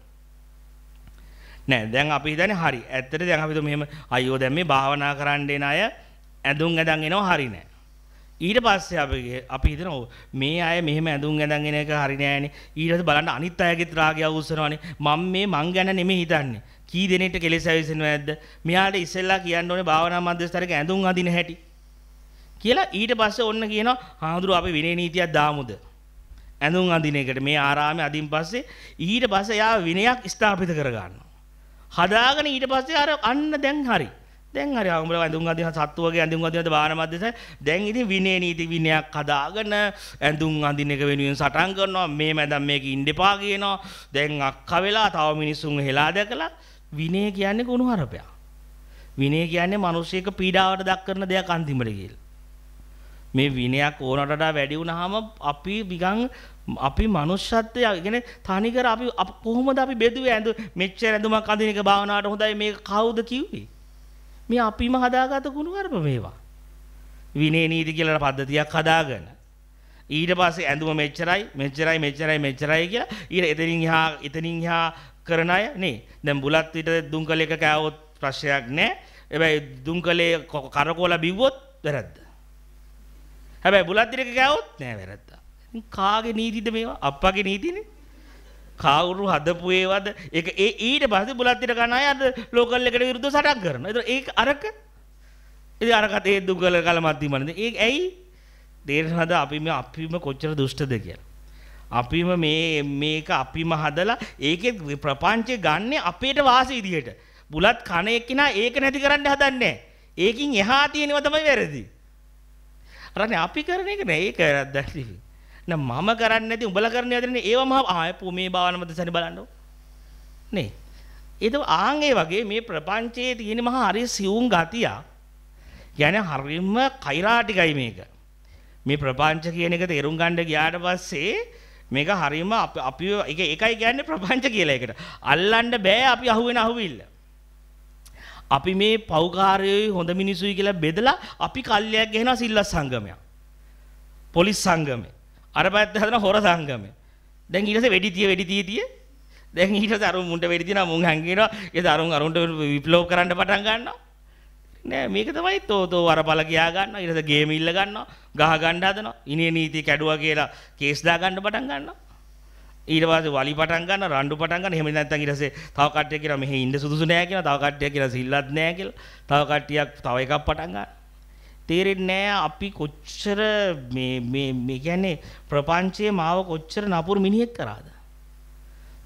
නෑ දැන් අපි හිතන්නේ හරි. ඇත්තට දැන් අපි මෙහෙම අයියෝ දැන් මේ භාවනා කරන්න එන අය ඇඳුම් ඇඳන් එනවා හරි නෑ. ඊට පස්සේ අපි අපි හිතන මේ අය මෙහෙම ඇඳුම් ඇඳන් එන එක හරි නෑනේ. ඊට පස්සේ බලන්න අනිත් අයගෙත් රාගය උස්සනවානේ. මම මේ මං ගැන නෙමෙයි හිතන්නේ. කී දෙනෙක්ට කෙලෙස ඇවිසිනවද? මෙයාට ඉස්සෙල්ලා කියන්න ඕනේ භාවනා මධ්‍යස්ථරයක ඇඳුම් අඳින හැටි. කියලා ඊට පස්සේ ඔන්න කියනවා හාමුදුරුව අපි විනය නීතියක් දාමුද ඇඳුම් අඳින එකට මේ ආරාමයේ අදින් පස්සේ ඊට පස්සේ යා විනයක් ස්ථාපිත කරගන්නවා හදාගෙන ඊට පස්සේ අර අන්න දැන් හරි දැන් හරි හාමුදුරුව ඇඳුම් අඳින සත්තු වගේ ඇඳුම් අඳිනද බාන මැදස දැන් ඉතින් විනය නීති විනයක් හදාගෙන ඇඳුම් අඳින එක වෙනුවෙන් සටන් කරනවා මේ මැදම් මේක ඉන්න එපා කියනවා දැන් අක්ක වෙලා තව මිනිස්සුන් හෙලා දැකලා විනය කියන්නේ කුණු හරපයක් විනය කියන්නේ මිනිස්සෙක පීඩාවට දක් කරන දෙයක් අන්තිමට කියලා මේ විනයක් ඕනට වඩා වැඩි වුණාම අපි නිකන් අපි මනුෂ්‍යත්වය කියන්නේ තනිකර අපි කොහොමද අපි බෙදුවේ ඇඳු මෙච්චර ඇඳුමක් අඳින එක භාවනාවට හොඳයි මේක කවුද කිව්වේ මේ අපිම හදාගත ගුණධර්ම මේවා විනය නීති කියලා පද්ධතියක් හදාගෙන ඊට පස්සේ ඇඳුම මෙච්චරයි මෙච්චරයි මෙච්චරයි මෙච්චරයි කියලා ඊට එතනින් එහා එතනින් එහා කරන අය නේ දැන් බුලත් විතර දුම්කලයක කෑවොත් ප්‍රශ්නයක් නැහැ හැබැයි දුම්කලේ කරකෝලා බිව්වොත් වැරද්ද හැබැයි බුලත්දිරක ගෑවොත් නෑ වැරද්දා. ඉතින් කාගේ නීතිද මේවා? අප්පගේ නීතිනේ. කවුරු හදපු ඒවද? ඒක ඒ ඊට පස්සේ බුලත්දිර ගන්න අය අද ලෝකල් එකට විරුද්ධව සටන් කරනවා. ඒතර ඒක අරක ඉතින් අරකට ඒ දුගල කලමත් දීමන්නේ. ඒක ඇයි? දේශනද අපි මේ අපිම කොච්චර දුෂ්ටද කියලා. අපිම මේ මේක අපිම හදලා ඒකේ ප්‍රපංචය ගන්න අපේට වාසි විදිහට. බුලත් කණ එක්කිනා ඒක නැති කරන්න හදන්නේ. ඒකින් එහා තියෙනවා තමයි වැරදි. අරනේ අපි කරන එක නෑ ඒක වැරද්දයි. නෑ මම කරන්නේ නැති උඹලා කරන යදනේ ඒව මහා ආයපෝ මේ භාවනමද සරි බලන්නෝ. නේ. ඒතව ආන් ඒ වගේ මේ ප්‍රපංචයේ තියෙන මහා හරි සිවුම් ගතිය. يعني හරිම කෛරාටිකයි මේක. මේ ප්‍රපංච කියන එක තේරුම් ගන්න ගියාට පස්සේ මේක හරිම අපි ඒක ඒකයි කියන්නේ ප්‍රපංච කියලා එකට. අල්ලන්න බෑ අපි අහුවෙන අහුවිල්ල. අපි මේ පෞකාරයෝයි හොඳ මිනිසුයි කියලා බෙදලා අපි කල්ලයක් ගෙනා සිල්ලස් සංගමයක්. පොලිස් සංගමේ. අර පැත්ත හදන හොර සංගමේ. දැන් ඊට පස්සේ වෙඩි තිය වෙඩි තිය තිය දැන් ඊට පස්සේ අරුන් මුන්ට වෙඩි දිනා මුන් හංගිනවා. ඒ දරුන් අරුන්ට විප්ලව කරන්න පටන් ගන්නවා. නෑ මේක තමයි තෝතෝ වරපල ගියා ගන්නවා. ඊට පස්සේ ගේම් ඉල්ල ගන්නවා. ගහ ගන්න හදනවා. ඉනේ නීතිය කැඩුවා කියලා කේස් දා ගන්න පටන් ගන්නවා. ඊට පස්සේ වලි පටන් ගන්න රණ්ඩු පටන් ගන්න එහෙම නැත්නම් ඊට පස්සේ තව කට්ටියක් කියනවා මෙහෙ ඉන්න සුදුසු නෑ කියලා තව කට්ටියක් කියනවා සිල්වත් නෑ කියලා තව කට්ටියක් තව එකක් පටන් ගන්න තේරෙන්නේ නෑ අපි කොච්චර මේ මේ මේ කියන්නේ ප්‍රපංචයේ මාව කොච්චර නපුරු මිනිහෙක් කරාද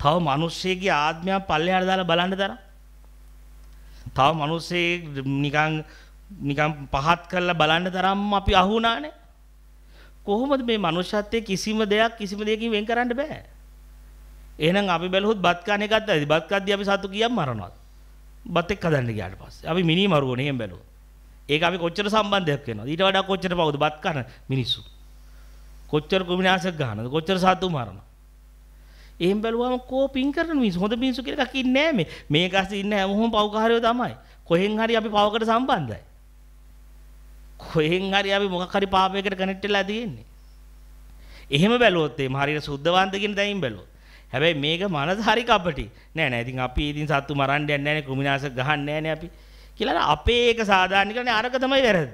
තව මිනිස්සෙගේ ආත්මයක් පල්ලෙහාට දාලා බලන්න තරම් තව මිනිස්සෙක් නිකන් නිකන් පහත් කරලා බලන්න තරම් අපි අහුණානේ කොහොමද මේ මනුෂ්‍යත්වයේ කිසිම දෙයක් කිසිම දෙයකින් වෙන් කරන්න බෑ එහෙනම් අපි බැලුවොත් බත් කන එකත් ඇති. බත් කද්දී අපි සතු කීයක් මරනවාද? බත් එක්ක හදන්න ගියාට පස්සේ. අපි මිනි මරුවනේ එහෙම බැලුවොත්. ඒක අපි කොච්චර සම්බන්ධයක් වෙනවද? ඊට වඩා කොච්චර පවුද බත් කන මිනිස්සු. කොච්චර කුමිනාශක ගන්නද? කොච්චර සතු මරනවා? එහෙම බැලුවම කෝපින් කරන මිනිස්සු හොඳ මිනිස්සු කියලා එකක් ඉන්නේ නැහැ මේ. මේක ඇස්සේ ඉන්නේ හැමෝම පව්කාරයෝ තමයි. කොහෙන් හරි අපි පවකට සම්බන්ධයි. කොහෙන් හරි අපි මොකක් හරි පාපයකට කනෙක්ට් වෙලා තියෙන්නේ. එහෙම බැලුවොත් එහම හරියට සුද්ධවන්ත කියන දැයින් බැලුවොත් හැබැයි මේක මනස හරි කපටි. නෑ නෑ ඉතින් අපි ඉතින් සත්තු මරන්න යන්නේ නෑනේ කෘමිනාශ ගහන්නේ නෑනේ අපි. කියලා අපේ ඒක සාධාරණ කරන්නේ අරක තමයි වැරද්ද.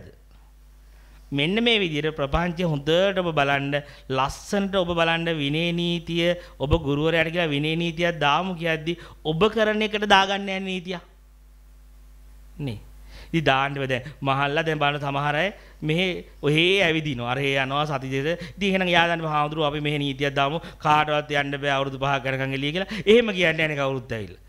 මෙන්න මේ විදිහට ප්‍රපංචය හොඳට ඔබ බලන්න ලස්සනට ඔබ බලන්න විනය නීතිය ඔබ ගුරුවරයාට කියලා විනය නීතියක් දාමු කියද්දි ඔබ කරන එකට දාගන්න යන නීතියක් නේ ඉතින් දාන්න දැන් මහල්ලා දැන් බලන සමහර අය මෙහෙ ඔහේ ඇවිදිනවා අර හේ යනවා සති දෙක ඉතින් එහෙනම් යා දන්න හාමුදුරුවෝ අපි මෙහෙ නීතියක් දාමු කාටවත් යන්න බෑ අවුරුදු පහක් කරකන් එළිය කියලා එහෙම කියන්නේ නැහැ කවුරුත් ඇවිල්ලා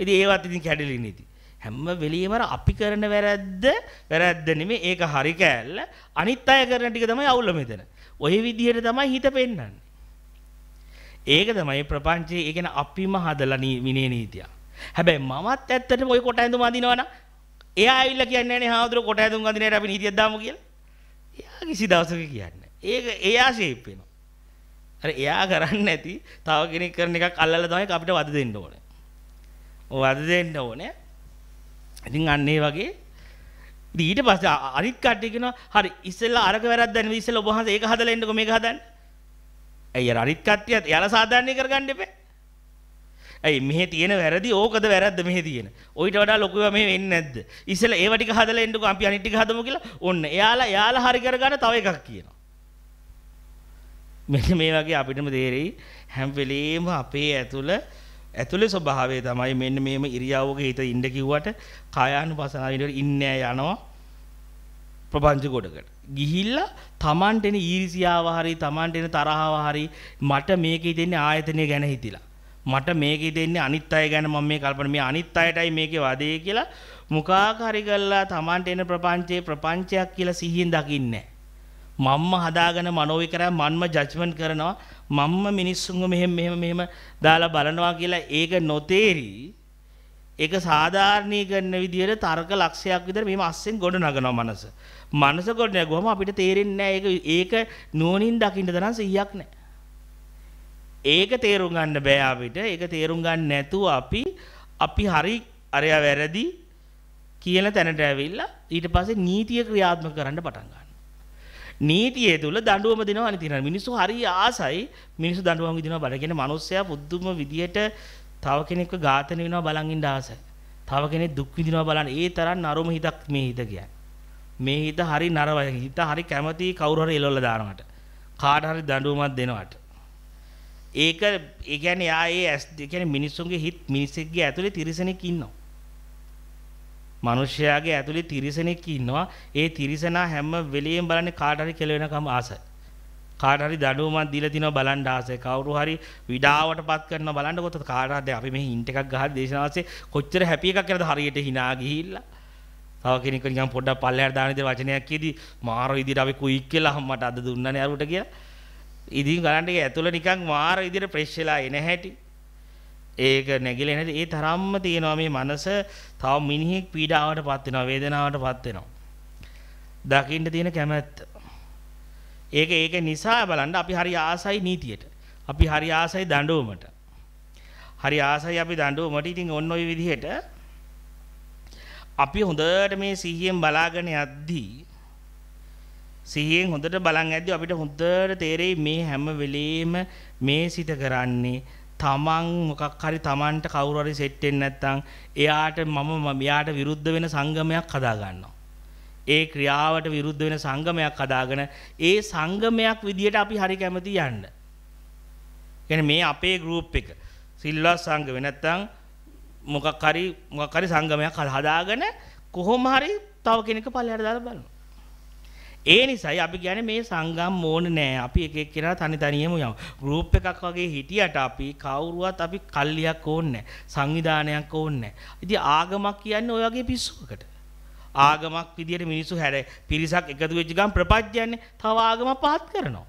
ඉතින් ඒවත් ඉතින් කැඩෙලින් ඉතින් හැම වෙලෙම අපි කරන වැරද්ද වැරද්ද නෙමෙයි ඒක හරි කෑල්ල අනිත් අය කරන ටික තමයි අවුල මෙතන. ওই විදිහට තමයි හිත පෙන්වන්නේ. ඒක තමයි ප්‍රපංචයේ ඒ කියන්නේ අපිම හදලා විනේ නීතිය. හැබැයි මමත් ඇත්තටම ওই කොට ඇඳුම අඳිනවනම් එයා ඇවිල්ලා කියන්නේ නැහැ හාමුදුරුවෝ කොට ඇඳුම් අඳිනේට අපි නීතියක් දාමු කියලා. එයා කිසි දවසක කියන්නේ. ඒක එයා ෂේප් වෙනවා. අර එයා කරන්නේ නැති තව කෙනෙක් කරන එකක් අල්ලලා තමයි අපිට වද දෙන්න ඕනේ. වද දෙන්න ඕනේ. ඉතින් අන්න ඒ වගේ ඉතින් ඊට පස්සේ අනිත් කට්ටිය කියනවා හරි ඉස්සෙල්ලා අරක වැරද්දක් නෙවෙයි ඉස්සෙල්ලා ඔබ වහන්සේ ඒක හදලා එන්නකෝ මේක හදන්න. ඇයි අර අනිත් කට්ටියත් එයාලා සාධාරණීකර ගන්න එපා. ඇයි මෙහි තියෙන වැරදි ඕකද වැරද්ද මෙහි තියෙන. ඔයිට වඩා ලොකුව මේ වෙන්නේ නැද්ද? ඉස්සෙල්ලා ඒව ටික හදලා එන්නකෝ අපි අනිත් ටික හදමු කියලා. ඔන්න එයාලා එයාලා හරි කරගන්න තව එකක් කියනවා. මෙන්න මේ වගේ අපිටම තේරෙයි හැම වෙලෙම අපේ ඇතුළ ඇතුලේ ස්වභාවය තමයි මෙන්න මේම ඉරියාවක හිත ඉන්න කිව්වට කායානුපසනාව විදිහට ඉන්නේ යනවා ප්‍රපංච ගොඩකට. ගිහිල්ලා Tamanට එන ඊර්ෂියාව හරි Tamanට එන තරහව හරි මට මේකේ දෙන්නේ ආයතනය ගැන හිතිලා මට මේකේ දෙන්නේ අනිත් අය ගැන මම මේ කල්පනා මේ අනිත් අයටයි මේකේ වදේ කියලා මුඛාකාරි කරලා Tamanට එන ප්‍රපංචේ ප්‍රපංචයක් කියලා සිහියෙන් දකින්නේ මම්ම හදාගෙන මනෝ විකරය මන්ම ජජ්මන්ට් කරනවා මම්ම මිනිස්සුන්ව මෙහෙම මෙහෙම මෙහෙම දාලා බලනවා කියලා ඒක නොතේරි ඒක සාධාරණීකරණ විදියට තර්ක ලක්ෂයක් විතර මෙහෙම අස්සෙන් ගොඩ නගනවා මනස. මනස ගොඩ නැගුවම අපිට තේරෙන්නේ නැහැ ඒක ඒක නුවණින් දකින්න තරම් සිහියක් නැහැ. ඒක තේරුම් ගන්න බෑ අපිට. ඒක තේරුම් ගන්න නැතුව අපි අපි හරි අරයා වැරදි කියලා තැනට ඇවිල්ලා ඊට පස්සේ නීතිය ක්‍රියාත්මක කරන්න පටන් ගන්නවා. නීතිය තුල දඬුවම දෙනවා අනිත් ඉතින් මිනිස්සු හරි ආසයි මිනිස්සු දඬුවම් විදිනවා බඩ කියන මිනිස්සයා පුදුම විදියට තව කෙනෙක්ව ඝාතනය වෙනවා බලන් ඉන්න ආසයි. තව කෙනෙක් දුක් විඳිනවා බලන්න ඒ තරම් නරම හිතක් මේ හිත කියන්නේ. මේ හිත හරි නරවයි. හිත හරි කැමති කවුරු හරි එලවලා දානවට. කාට හරි දඬුවමක් දෙනවට. ඒක ඒ කියන්නේ යා ඒ ඇස් ඒ කියන්නේ මිනිස්සුන්ගේ හිත මිනිස්සෙක්ගේ ඇතුලේ තිරිසනෙක් ඉන්නවා. මිනිස්යාගේ ඇතුලේ තිරිසනෙක් ඉන්නවා. ඒ තිරිසනා හැම වෙලෙම බලන්නේ කාට හරි කෙල වෙනකම් ආසයි. කාට හරි දඬුවමක් දීලා තිනවා බලන්න ආසයි. කවුරු හරි විඩාවටපත් කරනවා බලන්නකොත් කාට හරි අපි මේ හින්ට් එකක් ගහලා දේශනාවසේ කොච්චර හැපි එකක් කරද හරියට hina ගිහිල්ලා. තව කෙනෙක් නිකන් පොඩ්ඩක් පල්ලෙහාට දාන විදිහ වචනයක් කියදී මාර විදිහට අපි කුයික් කියලා මට අද දුන්නනේ අරුවට කියලා. ඉදින් ගලන්ට ඒක ඇතුළ නිකන් මාර විදිහට ප්‍රෙෂ් වෙලා එන හැටි. ඒක නැగిලෙන හැටි ඒ තරම්ම තියෙනවා මේ මනස තව මිනිහෙක් පීඩාවටපත් වෙනවා වේදනාවටපත් වෙනවා. දකින්න තියෙන කැමැත්ත. ඒක ඒක නිසා බලන්න අපි හරි ආසයි නීතියට. අපි හරි ආසයි දඬුවමට. හරි ආසයි අපි දඬුවමට. ඉතින් ඔන්න ඔය විදිහට අපි හොඳට මේ සිහියෙන් බලාගෙන යද්දී සිහියෙන් හොඳට බලන් ඇද්දි අපිට හොඳට තේරෙයි මේ හැම වෙලෙම මේ සිත කරන්නේ තමන් මොකක් හරි තමන්ට කවුරු හරි සෙට් වෙන්නේ නැත්නම් එයාට මම මෙයාට විරුද්ධ වෙන සංගමයක් හදා ගන්නවා. ඒ ක්‍රියාවට විරුද්ධ වෙන සංගමයක් හදාගෙන ඒ සංගමයක් විදියට අපි හරි කැමති යන්න. කියන්නේ මේ අපේ ගෲප් එක සිල්වත් සංගම නැත්නම් මොකක් හරි මොකක් හරි සංගමයක් හදාගෙන කොහොම හරි තව කෙනෙක් පල්ලෙහාට දාලා බලනවා. ඒ නිසායි අපි කියන්නේ මේ සංගම් ඕන නෑ. අපි එක එක්කෙනා තනි තනියම යමු. ගෲප් එකක් වගේ හිටියට අපි කවුරුවත් අපි කල්ලියක් ඕනේ නෑ. සංවිධානයක් ඕනේ නෑ. ඉතින් ආගමක් කියන්නේ ඔය වගේ පිස්සුවකට. ආගමක් විදියට මිනිස්සු හැර පිරිසක් එකතු වෙච්ච ගමන් ප්‍රපංචයන්නේ තව ආගමක් පහත් කරනවා.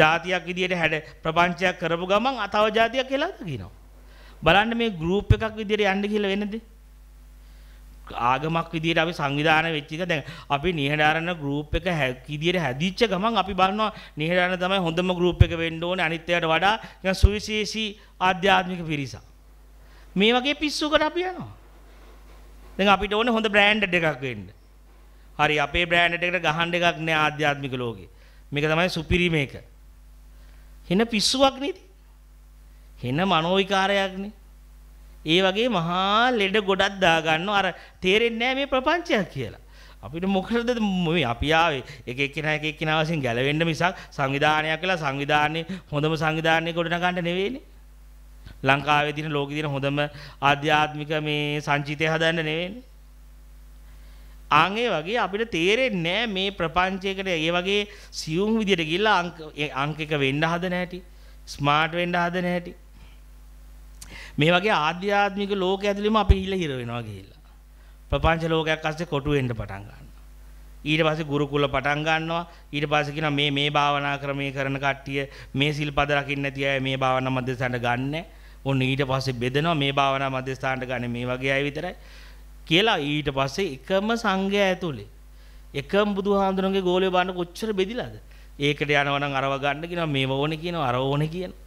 ජාතියක් විදියට හැඩ ප්‍රපංචයක් කරපු ගමන් අතව ජාතියක් කියලා කියනවා. බලන්න මේ ගෲප් එකක් විදියට යන්න කියලා වෙන්නේ ආගමක් විදිහට අපි සංවිධානය වෙච්ච එක දැන් අපි නිහඬාරන ගෲප් එක විදිහට හැදිච්ච ගමන් අපි බලනවා නිහඬාරන තමයි හොඳම ගෲප් එක වෙන්න ඕනේ අනිත් ඒවාට වඩා නිකන් සුවිශේෂී ආධ්‍යාත්මික පිරිසක්. මේ වගේ පිස්සුකට අපි යනවා. දැන් අපිට ඕනේ හොඳ බ්‍රෑන්ඩඩ් එකක් වෙන්න. හරි අපේ බ්‍රෑන්ඩඩ් එකට ගහන්න එකක් නෑ ආධ්‍යාත්මික ලෝකේ. මේක තමයි සුපිරිම එක. හෙන පිස්සුවක් නේද? හෙන මනෝවිකාරයක් නේ. ඒ වගේ මහා ලෙඩ ගොඩක් දාගන්නවා අර තේරෙන්නේ නැහැ මේ ප්‍රපංචයක් කියලා. අපිට මොකටද මේ අපි ආවේ එක එක්කෙනා එක එක්කෙනා වශයෙන් ගැලවෙන්න මිසක් සංවිධානයක් කියලා සංවිධානයේ හොඳම සංවිධානය ගොඩනගන්න නෙවෙයිනේ ලංකාවේ දින ලෝකේ දින හොඳම ආධ්‍යාත්මික මේ සංචිතය හදන්න නෙවෙයිනේ ආන් ඒ වගේ අපිට තේරෙන්නේ මේ ප්‍රපංචයකට ඒ වගේ සියුම් විදියට ගිහිල්ලා අංක එක වෙන්න හදන හැටි ස්මාර්ට් වෙන්න හදන හැටි මේ වගේ ආධ්‍යාත්මික ලෝක ඇතුළෙම අපි හිල හිර වෙනවා ගිහිල්ලා. ප්‍රපංච ලෝකයක් අස්සේ කොටු වෙන්න පටන් ගන්නවා. ඊට පස්සේ ගුරුකුල පටන් ගන්නවා. ඊට පස්සේ කියනවා මේ මේ භාවනා ක්‍රමයේ කරන කට්ටිය මේ සිල්පද රකින්න නැති අය මේ භාවනා මධ්‍යස්ථානට ගන්නෑ. ඔන්න ඊට පස්සේ බෙදෙනවා මේ භාවනා මධ්‍යස්ථානට ගන්න මේ වගේ අය විතරයි කියලා ඊට පස්සේ එකම සංඝය ඇතුලේ එකම බුදුහාඳුනගේ ගෝලය බලන්න කොච්චර බෙදිලාද ඒකට යනවා නම් අරව ගන්න කියනවා මේව ඕනේ කියනවා අරව ඕනේ කියනවා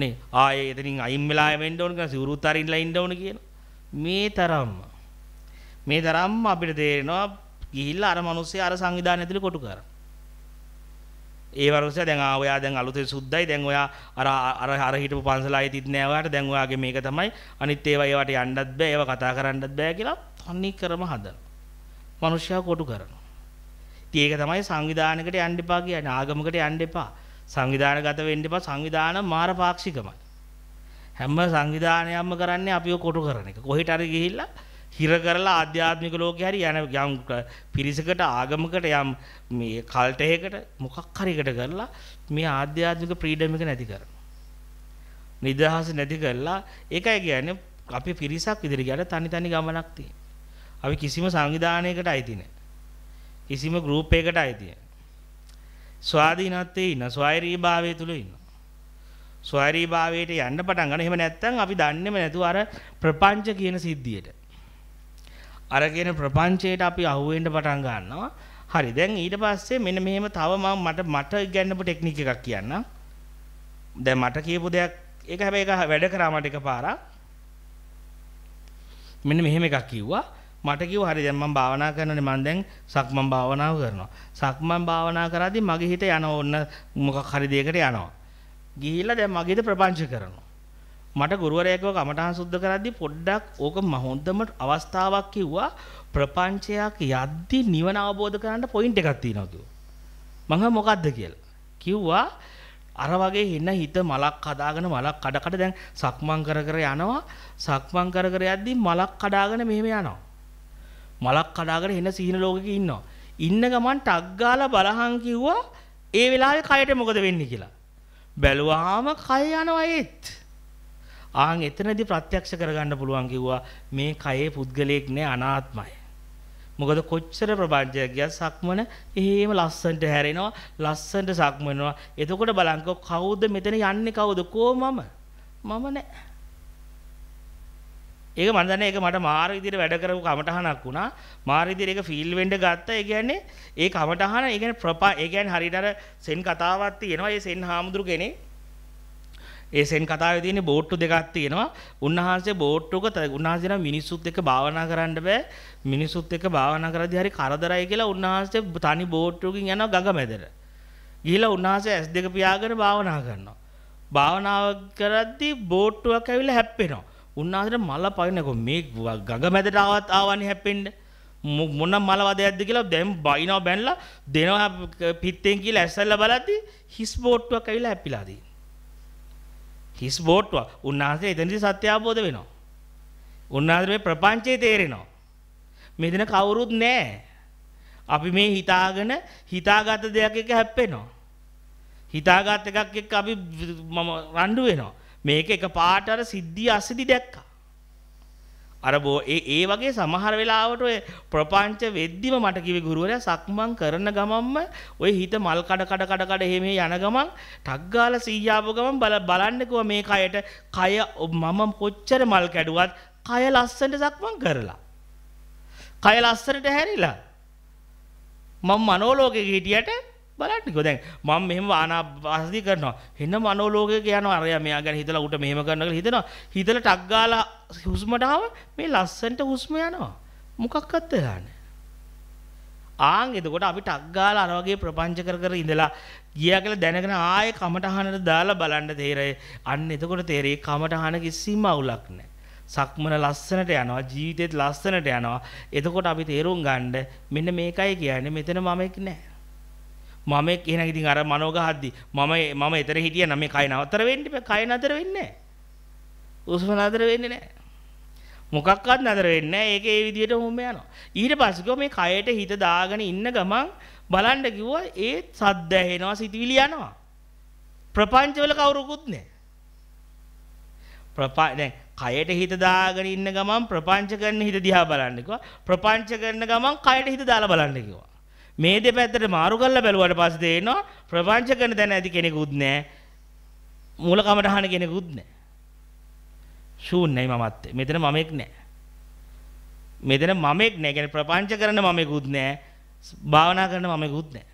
නේ ආයේ එතනින් අයින් වෙලා වෙන්න ඕන කියලා සිවුරුත් අරින්ලා ඉන්න ඕන කියන මේ තරම්ම මේ තරම්ම අපිට තේරෙනවා ගිහිල්ලා අර මිනිස්සයා අර සංවිධානය ඇතුලේ කොටු කරා ඒ වරුසයා දැන් ආ ඔයා දැන් අලුතෙන් සුද්ධයි දැන් ඔයා අර අර අර හිටපු පන්සල ආයේ තිත් නෑ ඔයාට දැන් ඔයාගේ මේක තමයි අනිත් ඒවා ඒවට යන්නත් බෑ ඒවා කතා කරන්නත් බෑ කියලා තන්නේ කරම හදන. මිනිස්සයා කොටු කරනවා. ඉතින් ඒක තමයි සංවිධානයකට යන්න එපා කියන්නේ ආගමකට යන්න එපා. සංවිධානගත වෙන්න එපා සංවිධාන මාර පාක්ෂිකමයි හැම සංවිධානයක්ම කරන්නේ අපිව කොටු කරන එක කොහෙට හරි ගිහිල්ලා හිර කරලා ආධ්‍යාත්මික ලෝකේ හරි යන යම් පිරිසකට ආගමකට යම් මේ කල්ට් එකකට මොකක් හරි එකට කරලා මේ ආධ්‍යාත්මික ෆ්‍රීඩම් එක නැති කරනවා නිදහස නැති කරලා ඒකයි කියන්නේ අපි පිරිසක් ඉදිරිය ගියට තනි තනි ගමනක් තියෙනවා අපි කිසිම සංවිධානයකට අයිති නැහැ කිසිම ගෲප් එකකට අයිති නැහැ ස්වාධීනත්වයේ ඉන්න ස්වෛරී භාවය තුල ඉන්න ස්වෛරී භාවයට යන්න පටන් ගන්න. එහෙම නැත්නම් අපි දන්නේම නැතුව අර ප්‍රපංච කියන සිද්ධියට අර කියන ප්‍රපංචයට අපි අහුවෙන්න පටන් ගන්නවා. හරි දැන් ඊට පස්සේ මෙන්න මෙහෙම තව මම මට මට ඉගෙනපු ටෙක්නික් එකක් කියන්නම්. දැන් මට කියපු දෙයක් ඒක හැබැයි ඒක වැඩ කරා මට එකපාරක්. මෙන්න මෙහෙම එකක් කිව්වා. මට කිව්ව හරි දැන් මම භාවනා කරනනේ මම දැන් සක්මන් භාවනාව කරනවා. සක්මන් භාවනා කරද්දී මගේ හිත යන ඕන්න මොකක් හරි දෙයකට යනවා. ගිහිල්ලා දැන් මගේ හිත ප්‍රපංච කරනවා. මට ගුරුවරයෙක්ව කමඨහන් සුද්ධ කරද්දී පොඩ්ඩක් ඕක ම හොඳම අවස්ථාවක් කිව්වා ප්‍රපංචයක් යද්දි නිවන අවබෝධ කරන්න පොයින්ට් එකක් තියෙනවා කිව්වා. මම මොකද්ද කියලා. කිව්වා අර වගේ ඉන්න හිත මලක් හදාගෙන මලක් කඩ කඩ දැන් සක්මන් කර කර යනවා. සක්මන් කර කර යද්දි මලක් කඩාගෙන මෙහෙම යනවා. මලක් කඩාගෙන හෙන සීන ලෝකෙක ඉන්නවා. ඉන්න ගමන් ටක් ගාලා බලහන් කිව්වා ඒ වෙලාවේ කයට මොකද වෙන්නේ කියලා. බැලුවාම කය යනවා ඒත්. ආන් එතනදී ප්‍රත්‍යක්ෂ කරගන්න පුළුවන් කිව්වා මේ කයේ පුද්ගලයෙක් නෑ අනාත්මයි. මොකද කොච්චර ප්‍රබන්ජයක් ගියත් සක්මන එහෙම ලස්සනට හැරෙනවා ලස්සනට සක්මනවා. එතකොට බලන්කෝ කවුද මෙතන යන්නේ කවුද කෝ මම? මම නෑ. ඒක මම දන්නේ ඒක මට මාර විදිහට වැඩ කරපු කමටහනක් වුණා. මාර විදිහට ඒක ෆීල් වෙන්න ගත්තා. ඒ කියන්නේ ඒ කමටහන ඒ කියන්නේ ප්‍රපා ඒ කියන්නේ හරියට අර සෙන් කතාවක් තියෙනවා. ඒ සෙන් හාමුදුරු කෙනේ ඒ සෙන් කතාවේ තියෙන බෝට්ටු දෙකක් තියෙනවා. උන්වහන්සේ බෝට්ටුක උන්වහන්සේ නම් මිනිස්සුත් එක්ක භාවනා කරන්න බෑ. මිනිස්සුත් එක්ක භාවනා කරද්දී හරි කරදරයි කියලා උන්වහන්සේ තනි බෝට්ටුවකින් යනවා ගඟ මැදට. ගිහිලා උන්වහන්සේ ඇස් දෙක පියාගෙන භාවනා කරනවා. භාවනාව කරද්දී බෝට්ටුවක් ඇවිල්ලා හැප්පෙනවා. උන්වහන්සේට මල පයින්නකො මේ ගඟ මැදට ආවත් ආවනේ හැප්පෙන්න මොන මල වදයක්ද කියලා දැන් බයිනවා බැනලා දෙනවා පිත්තෙන් කියලා ඇස්සල්ලා බලද්දි හිස් බෝට්ටුවක් ඇවිල්ලා හැප්පිලා තියෙනවා. හිස් බෝට්ටුවක්. උන්වහන්සේ එතනදී සත්‍ය අවබෝධ වෙනවා. උන්වහන්සේ මේ ප්‍රපංචයේ තේරෙනවා. මෙතන කවුරුත් නැහැ. අපි මේ හිතාගෙන හිතාගත දෙයක් එක හැප්පෙනවා. හිතාගත් එකක් එක්ක අපි මම රණ්ඩු වෙනවා. මේක එක පාට අර සිද්ධිය අසිද්ධි දැක්කා. අර බෝ ඒ ඒ වගේ සමහර වෙලාවට ඔය ප්‍රපංච වෙද්දිම මට කිව්වේ ගුරුවරයා සක්මන් කරන ගමන්ම ඔය හිත මල් කඩ කඩ කඩ කඩ එහෙම යන ගමන් ටක් ගාලා සීයාව ගමන් බල බලන්නකෝ මේ කයට කය මම කොච්චර මල් කැඩුවත් කය ලස්සනට සක්මන් කරලා. කය ලස්සනට හැරිලා. මම මනෝලෝකෙක හිටියට බලන්නකෝ දැන් මම මෙහෙම ආනාපානසතිය කරනවා. හෙන්න මනෝලෝකයක යනවා. අරයා මෙයා ගැන හිතලා උට මෙහෙම කරනවා කියලා හිතනවා. හිතලා ටක් ගාලා හුස්මට ආව මේ ලස්සන්ට හුස්ම යනවා. මොකක්වත් දාන්නේ. ආන් එතකොට අපි ටක් ගාලා අර වගේ ප්‍රපංච කර කර ඉඳලා ගියා කියලා දැනගෙන ආයේ කමටහනට දාලා බලන්න තේරෙයි. අන්න එතකොට තේරෙයි කමටහන කිසිම අවුලක් නැහැ. සක්මන ලස්සනට යනවා ජීවිතෙත් ලස්සනට යනවා. එතකොට අපි තේරුම් ගන්න මෙන්න මේකයි කියන්නේ මෙතන මම එක් නැහැ. මම එහෙනම් ඉතින් අර මනෝ ගහද්දි මම මම ඊතර හිටියා නම් මේ කය නතර වෙන්න බෑ කය නතර වෙන්නේ නැහැ. උස්ම නතර වෙන්නේ නැහැ. මොකක්වත් නතර වෙන්නේ නැහැ. ඒක ඒ විදිහට හොම්ම යනවා. ඊට පස්සේ ගෝ මේ කයට හිත දාගෙන ඉන්න ගමන් බලන්න කිව්වා ඒ සද්ද ඇහෙනවා සිතවිලි යනවා. ප්‍රපංචවල කවුරුකුත් නැහැ. ප්‍රපා දැන් කයට හිත දාගෙන ඉන්න ගමන් ප්‍රපංච කරන හිත දිහා බලන්න කිව්වා. ප්‍රපංච කරන ගමන් කයට හිත දාලා බලන්න කිව්වා. මේ දෙපැත්තට මාරු කරලා බැලුවාට පස්සේ තේරෙනවා ප්‍රපංච කරන තැන ඇති කෙනෙකුත් නැහැ. මූල කමටහන කෙනෙකුත් නැහැ. ශූන්‍යයි මමත්. මෙතන මමෙක් නැහැ. මෙතන මමෙක් නැහැ. කියන්නේ ප්‍රපංච කරන මමෙකුත් නැහැ. භාවනා කරන මමෙකුත් නැහැ.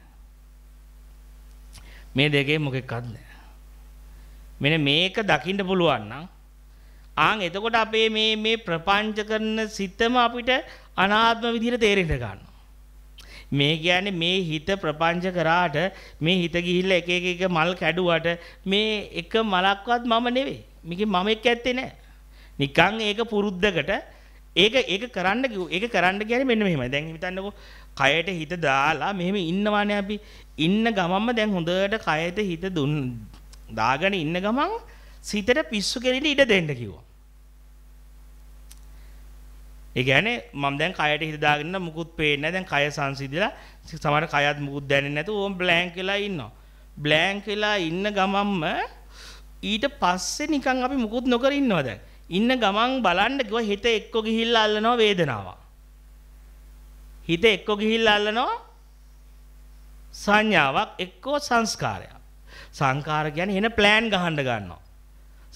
මේ දෙකේ මොකෙක්වත් නැහැ. මෙන්න මේක දකින්න පුළුවන් නම් ආන් එතකොට අපේ මේ මේ ප්‍රපංච කරන සිතම අපිට අනාත්ම විදිහට තේරෙන්න ගන්නවා. මේ කියන්නේ මේ හිත ප්‍රපංච කරාට මේ හිත ගිහිල්ලා එක එක එක මල් කැඩුවට මේ එක මලක්වත් මම නෙවෙයි. මේකේ මම එක්ක ඇත්තේ නැහැ. නිකන් ඒක පුරුද්දකට ඒක ඒක කරන්න ඒක කරන්න කියන්නේ මෙන්න මෙහෙමයි. දැන් හිතන්නකෝ කයට හිත දාලා මෙහෙම ඉන්නවානේ අපි. ඉන්න ගමන්ම දැන් හොඳට කයට හිත දුන් දාගෙන ඉන්න ගමන් සිතට පිස්සු කෙරෙලි ඉඩ දෙන්න කිව්වා. ඒ කියන්නේ මම දැන් කයට හිත දාගෙන මුකුත් පේන්නේ දැන් කය සංසිඳිලා සමහර කයත් මුකුත් දැනෙන්නේ නැතුව ඕම් බ්ලැන්ක් වෙලා ඉන්නවා. බ්ලැන්ක් වෙලා ඉන්න ගමම්ම ඊට පස්සේ නිකන් අපි මුකුත් නොකර ඉන්නවා දැන්. ඉන්න ගමන් බලන්න කිව්වා හිත එක්ක ගිහිල්ලා අල්ලනවා වේදනාව. හිත එක්ක ගිහිල්ලා අල්ලනවා සංඥාවක් එක්කෝ සංස්කාරයක්. සංකාර කියන්නේ එන ප්ලෑන් ගහන්න ගන්නවා.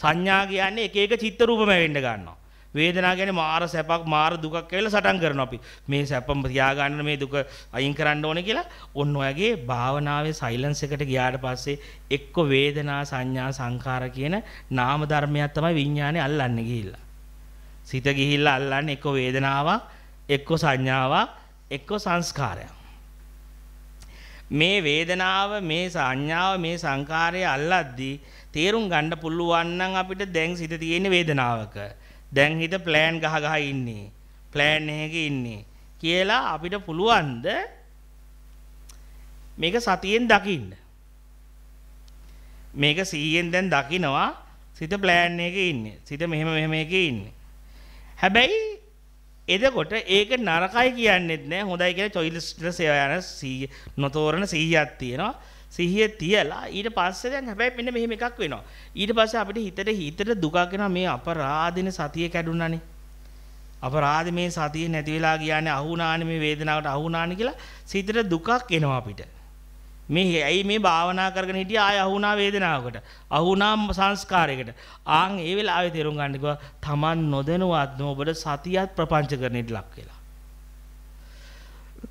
සංඥා කියන්නේ එක එක චිත්ත රූපම වෙන්න ගන්නවා. වේදනාව කියන්නේ මාර සැපක් මාර දුකක් කියලා සටන් කරනවා අපි. මේ සැපම තියාගන්න මේ දුක අයින් කරන්න ඕනේ කියලා ඔන්න ඔයගේ භාවනාවේ සයිලන්ස් එකට ගියාට පස්සේ එක්ක වේදනා සංඥා සංඛාර කියන නාම ධර්මයක් තමයි විඥානේ අල්ලන්නේ ගිහිල්ලා. සිත ගිහිල්ලා අල්ලන්නේ එක්ක වේදනාවක්, එක්ක සංඥාවක්, එක්ක සංස්කාරයක්. මේ වේදනාව මේ සංඥාව මේ සංකාරය අල්ලද්දී තේරුම් ගන්න පුළුවන් නම් අපිට දැන් සිට තියෙන වේදනාවක දැන් හිත ප්ලෑන් ගහ ගහ ඉන්නේ. ප්ලෑන් එකක ඉන්නේ. කියලා අපිට පුළුවන්ද මේක සතියෙන් දකින්න. මේක 100ෙන් දැන් දකිනවා සිත ප්ලෑන් එකේ ඉන්නේ. සිත මෙහෙම මෙහෙම එකේ ඉන්නේ. හැබැයි එදකොට ඒක නරකයි කියන්නෙත් නෑ හොඳයි කියලා choiceless යන 100 නොතෝරන 100ක් තියෙනවා. සිහිය තියලා ඊට පස්සේ දැන් හැබැයි මෙන්න මෙහෙම එකක් වෙනවා. ඊට පස්සේ අපිට හිතට හිතට දුකක් එනවා මේ අපරාධින සතිය කැඩුනානේ. අපරාධ මේ සතිය නැති වෙලා ගියානේ අහුණානේ මේ වේදනාවට අහුණානේ කියලා සිතට දුකක් එනවා අපිට. මේ ඇයි මේ භාවනා කරගෙන හිටිය ආය අහුණා වේදනාවකට. අහුණා සංස්කාරයකට. ආන් ඒ වෙලාවේ තේරුම් ගන්නකෝ Taman නොදැනුවත්ම ඔබට සතියත් ප්‍රපංච කරන්නට ලක් වෙලා.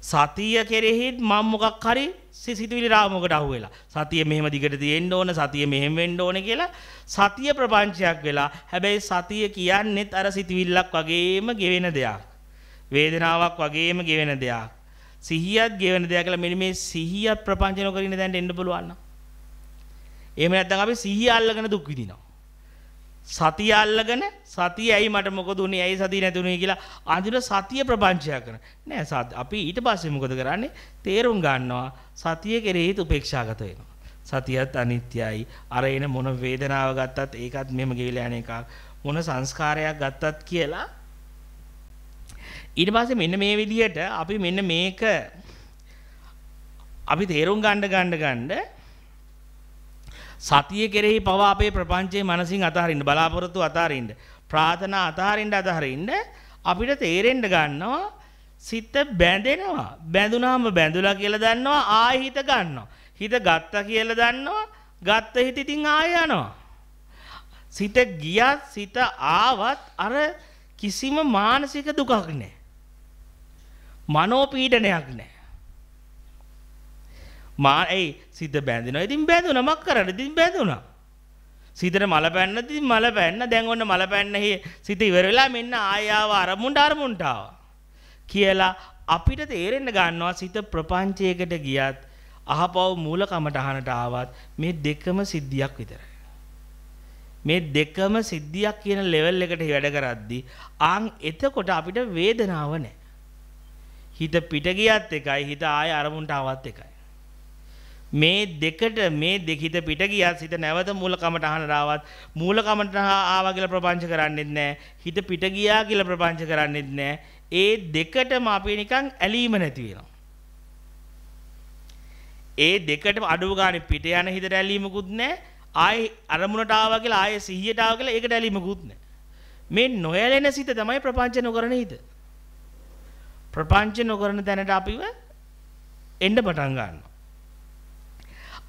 සතිය කෙරෙහිත් මම මොකක් හරි සිසිතුවිලි රාමුවකට අහු වෙලා සතිය මෙහෙම දිගට තියෙන්න ඕන සතිය මෙහෙම වෙන්න ඕන කියලා සතිය ප්‍රපංචයක් වෙලා හැබැයි සතිය කියන්නේත් අර සිතුවිල්ලක් වගේම ගෙවෙන දෙයක් වේදනාවක් වගේම ගෙවෙන දෙයක් සිහියත් ගෙවෙන දෙයක් කියලා මෙන්න මේ සිහිය ප්‍රපංචන කරගෙන දැන් එන්න පුළුවන් නම් එහෙම නැත්නම් අපි සිහිය අල්ලගෙන දුක් විඳිනවා සතිය අල්ලගෙන සතිය ඇයි මට මොකද උනේ ඇයි සතිය නැතුනේ කියලා අඳුර සතිය ප්‍රපංචය කරන නෑ අපි ඊට පස්සේ මොකද කරන්නේ තේරුම් ගන්නවා සතිය කෙරෙහි උපේක්ෂාගත වෙනවා සතියත් අනිත්‍යයි අර එන මොන වේදනාව ගත්තත් ඒකත් මෙහෙම ගෙවිලා යන එකක් මොන සංස්කාරයක් ගත්තත් කියලා ඊට පස්සේ මෙන්න මේ විදිහට අපි මෙන්න මේක අපි තේරුම් ගන්න ගන්න ගන්න සතිය කෙරෙහි පවා අපේ ප්‍රපංචයේ මනසින් අතහරින්න බලාපොරොත්තු අතහරින්න ප්‍රාර්ථනා අතහරින්න අතහරින්න අපිට තේරෙන්න ගන්නවා සිත බැඳෙනවා බැඳුනාම බැඳුලා කියලා දන්නවා ආයෙ හිත ගන්නවා හිත ගත්තා කියලා දන්නවා ගත්ත හිත ඉතින් ආයෙ යනවා සිත ගියත් සිත ආවත් අර කිසිම මානසික දුකක් නැහැ මනෝ පීඩනයක් නැහැ මා ඒ සිත බැඳෙනවා. ඉතින් බැඳුණා මක් කරන්නේ? ඉතින් බැඳුණා. සිතට මල පැන්න ඉතින් මල පැන්න දැන් ඔන්න මල පැන්න සිත ඉවර වෙලා මෙන්න ආය ආව අරමුණට අරමුණට ආවා. කියලා අපිට තේරෙන්න ගන්නවා සිත ප්‍රපංචයකට ගියත් අහපව මූල කමටහනට ආවත් මේ දෙකම සිද්ධියක් විතරයි. මේ දෙකම සිද්ධියක් කියන ලෙවල් එකට වැඩ කරද්දී ආන් එතකොට අපිට වේදනාව නැහැ. හිත පිට ගියත් එකයි හිත ආය අරමුණට ආවත් එකයි. මේ දෙකට මේ දෙකිත පිට ගියත් හිත නැවත මූල කමටහනට ආවත් මූල කමටහ ආවා කියලා ප්‍රපංච කරන්නෙත් නැහැ හිත පිට ගියා කියලා ප්‍රපංච කරන්නෙත් නැහැ ඒ දෙකටම අපි නිකන් ඇලීම නැති වෙනවා ඒ දෙකටම අඩුව ගානේ පිට යන හිතට ඇලීමකුත් නැහැ ආයේ අරමුණට ආවා කියලා ආයේ සිහියට ආවා කියලා ඒකට ඇලීමකුත් නැහැ මේ නොයැලෙන සිත තමයි ප්‍රපංච නොකරන හිත ප්‍රපංච නොකරන තැනට අපිව එන්න පටන් ගන්නවා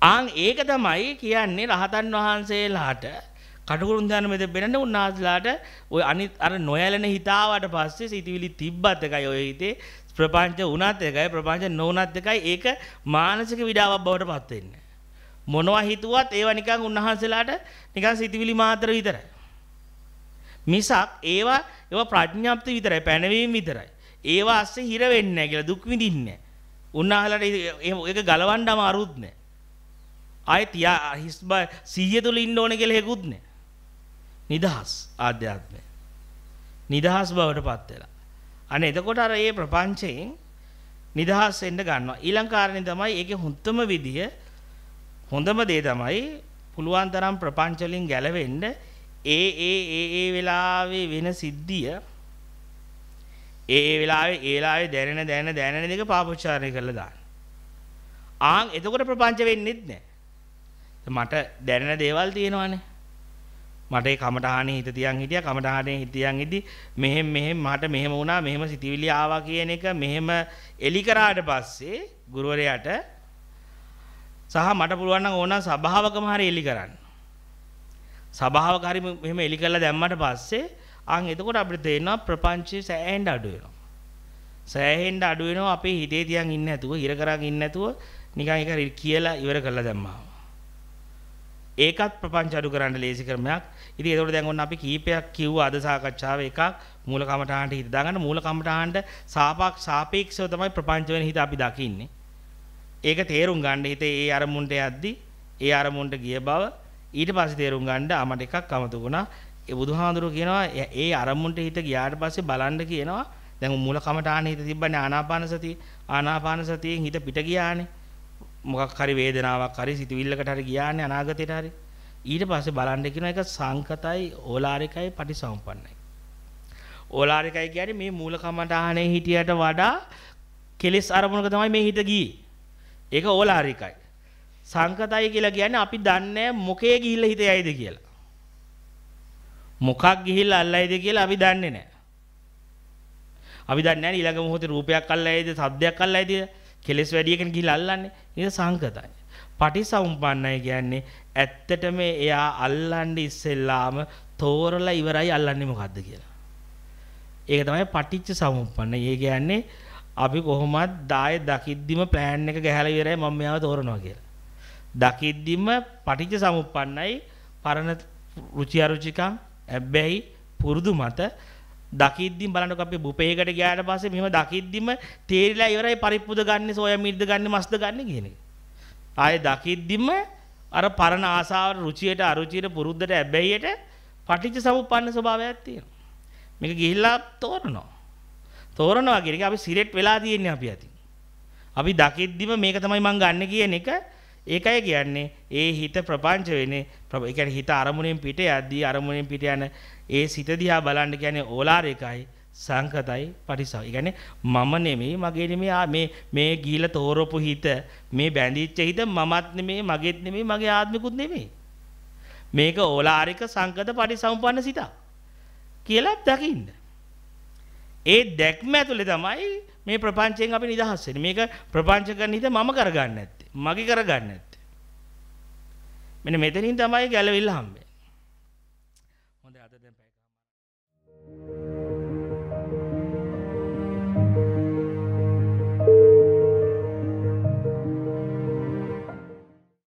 ආන් ඒක තමයි කියන්නේ රහතන් වහන්සේලාට කටුකුරුන් ධර්ම මෙතෙ බෙරන්න උන්වහන්සේලාට ওই අනිත් අර නොයැලෙන හිතාවට පස්සේ සිතවිලි තිබ්බත් එකයි ওই හිතේ ප්‍රපංච වුණත් එකයි ප්‍රපංච නොවුණත් එකයි ඒක මානසික විඩාවක් බවට පත් වෙන්නේ මොනවා හිතුවත් ඒවා නිකන් උන්වහන්සේලාට නිකන් සිතවිලි මාත්‍ර විතරයි මිසක් ඒවා ඒවා ප්‍රඥාප්ති විතරයි පැනවීම විතරයි ඒවා ASCII හිර වෙන්නේ නැහැ කියලා දුක් විඳින්නේ නැහැ උන්වහන්සේලාට ඒක ගලවන්න අමාරුත් නැහැ ආයෙ තියා හිස් බය සිහිය තුල ඉන්න ඕනේ කියලා හේකුත් නෑ. නිදහස් ආධ්‍යාත්මය. නිදහස් බවටපත් වෙලා. අනේ එතකොට අර මේ ප්‍රපංචයෙන් නිදහස් වෙන්න ගන්නවා. ඊළඟ කාරණේ තමයි ඒකේ හොඳම විදිය හොඳම දේ තමයි පුළුවන් තරම් ප්‍රපංච වලින් ගැලවෙන්න ඒ ඒ ඒ ඒ වෙලාවේ වෙන සිද්ධිය ඒ ඒ වෙලාවේ ඒ වෙලාවේ දැනෙන දැනෙන දැනෙන දෙක පාපොච්චාරණය කරලා දාන්න. ආන් එතකොට ප්‍රපංච වෙන්නේත් නැහැ. මට දැනෙන දේවල් තියෙනවානේ. මට ඒ කමටහනේ හිත තියන් හිටියා කමටහනේ හිත තියන් ඉදි මෙහෙම මෙහෙම මට මෙහෙම වුණා මෙහෙම සිතිවිලි ආවා කියන එක මෙහෙම එලි කරාට පස්සේ ගුරුවරයාට සහ මට පුළුවන් නම් ඕනනම් සභාවකම හරි එලි කරන්න. සභාවක හරි මෙහෙම එලි කරලා දැම්මට පස්සේ අන් එතකොට අපිට තේරෙනවා ප්‍රපංචයේ සෑහෙන්න අඩු වෙනවා. සෑහෙන්න අඩු වෙනවා අපේ හිතේ තියන් ඉන්නේ නැතුව, හිර කරන් ඉන්නේ නැතුව නිකන් ඒක කියලා ඉවර කරලා දැම්මම. ඒකත් ප්‍රපංච අඩු කරන්න ලේසි ක්‍රමයක්. ඉතින් ඒතකොට දැන් ඔන්න අපි කීපයක් කිව්වා අද සාකච්ඡාවේ එකක් මූල කමඨාණ්ඩ හිත දාගන්න මූල කමඨාණ්ඩ සාපාක් සාපේක්ෂව තමයි ප්‍රපංච වෙන හිත අපි දකින්නේ. ඒක තේරුම් ගන්න හිතේ ඒ අරමුණට යද්දි ඒ අරමුණට ගිය බව ඊට පස්සේ තේරුම් ගන්න අමට එකක් අමතු වුණා. ඒ බුදුහාඳුරු කියනවා ඒ අරමුණට හිත ගියාට පස්සේ බලන්න කියනවා දැන් මූල කමඨාණ්ඩ හිත තිබ්බනේ ආනාපාන සතිය ආනාපාන සතියෙන් හිත පිට ගියානේ මොකක් හරි වේදනාවක් හරි සිතුවිල්ලකට හරි ගියානේ අනාගතයට හරි ඊට පස්සේ බලන්න කියන එක සංකතයි ඕලාරිකයි පටිසම්පන්නයි ඕලාරිකයි කියන්නේ මේ මූල කමඨාහනේ හිටියට වඩා කෙලෙස් අරමුණක තමයි මේ හිත ගියේ ඒක ඕලාරිකයි සංකතයි කියලා කියන්නේ අපි දන්නේ මොකේ ගිහිල්ලා හිත යයිද කියලා මොකක් ගිහිල්ලා අල්ලයිද කියලා අපි දන්නේ නැහැ අපි දන්නේ නැහැ ඊළඟ මොහොතේ රූපයක් අල්ලයිද සද්දයක් අල්ලයිද කියලා කෙලෙස් වැඩි එකන ගිහිල්ලා අල්ලන්නේ. ඒක සංකතයි. පටිසම්පන්නයි කියන්නේ ඇත්තටම එයා අල්ලන්නේ ඉස්සෙල්ලාම තෝරලා ඉවරයි අල්ලන්නේ මොකද්ද කියලා. ඒක තමයි පටිච්ච සමුප්පන්න. ඒ කියන්නේ අපි කොහොමත් ඩාය දකිද්දිම plan එක ගහලා ඉවරයි මම මෙයාව තෝරනවා කියලා. දකිද්දිම පටිච්ච සමුප්පන්නයි පරණ ෘචි අරුචිකම් ඇබ්බැහි පුරුදු මත දකිද්දිම බලන්නකො අපි බුපේකට ගියාට පස්සේ මෙහෙම දකිද්දිම තේරිලා ඉවරයි පරිප්පුද ගන්නෙ සෝයා මීට්ද ගන්නෙ මස්ද ගන්නෙ කියන එක. ආයේ දකිද්දිම අර පරණ ආසාවට රුචියට අරුචියට පුරුද්දට ඇබ්බැහියට පටිච්ච සමුප්පන්න ස්වභාවයක් තියෙනවා. මේක ගිහිල්ලා තෝරනවා. තෝරනවා කියන එක අපි සිරෙට් වෙලා තියෙන්නේ අපි අතින්. අපි දකිද්දිම මේක තමයි මං ගන්න කියන එක ඒකයි කියන්නේ ඒ හිත ප්‍රපංච වෙන්නේ ඒ කියන්නේ හිත අරමුණෙන් පිට යද්දී අරමුණෙන් පිට යන ඒ සිත දිහා බලන්න කියන්නේ ඕලාර එකයි සංකතයි පටිසව. ඒ කියන්නේ මම නෙමෙයි මගේ නෙමෙයි මේ මේ ගීල තෝරපු හිත මේ බැඳිච්ච හිත මමත් නෙමෙයි මගේත් නෙමෙයි මගේ ආත්මිකුත් නෙමෙයි. මේක ඕලාරික සංකත පටිසම්පන්න සිතක් කියලා දකින්න. ඒ දැක්ම ඇතුලේ තමයි මේ ප්‍රපංචයෙන් අපි නිදහස් වෙන්නේ. මේක ප්‍රපංච කරන හිත මම කරගන්න නැත්තේ. මගේ කරගන්න නැත්තේ. මෙන්න මෙතනින් තමයි ගැලවිල්ල හම්බෙන්නේ.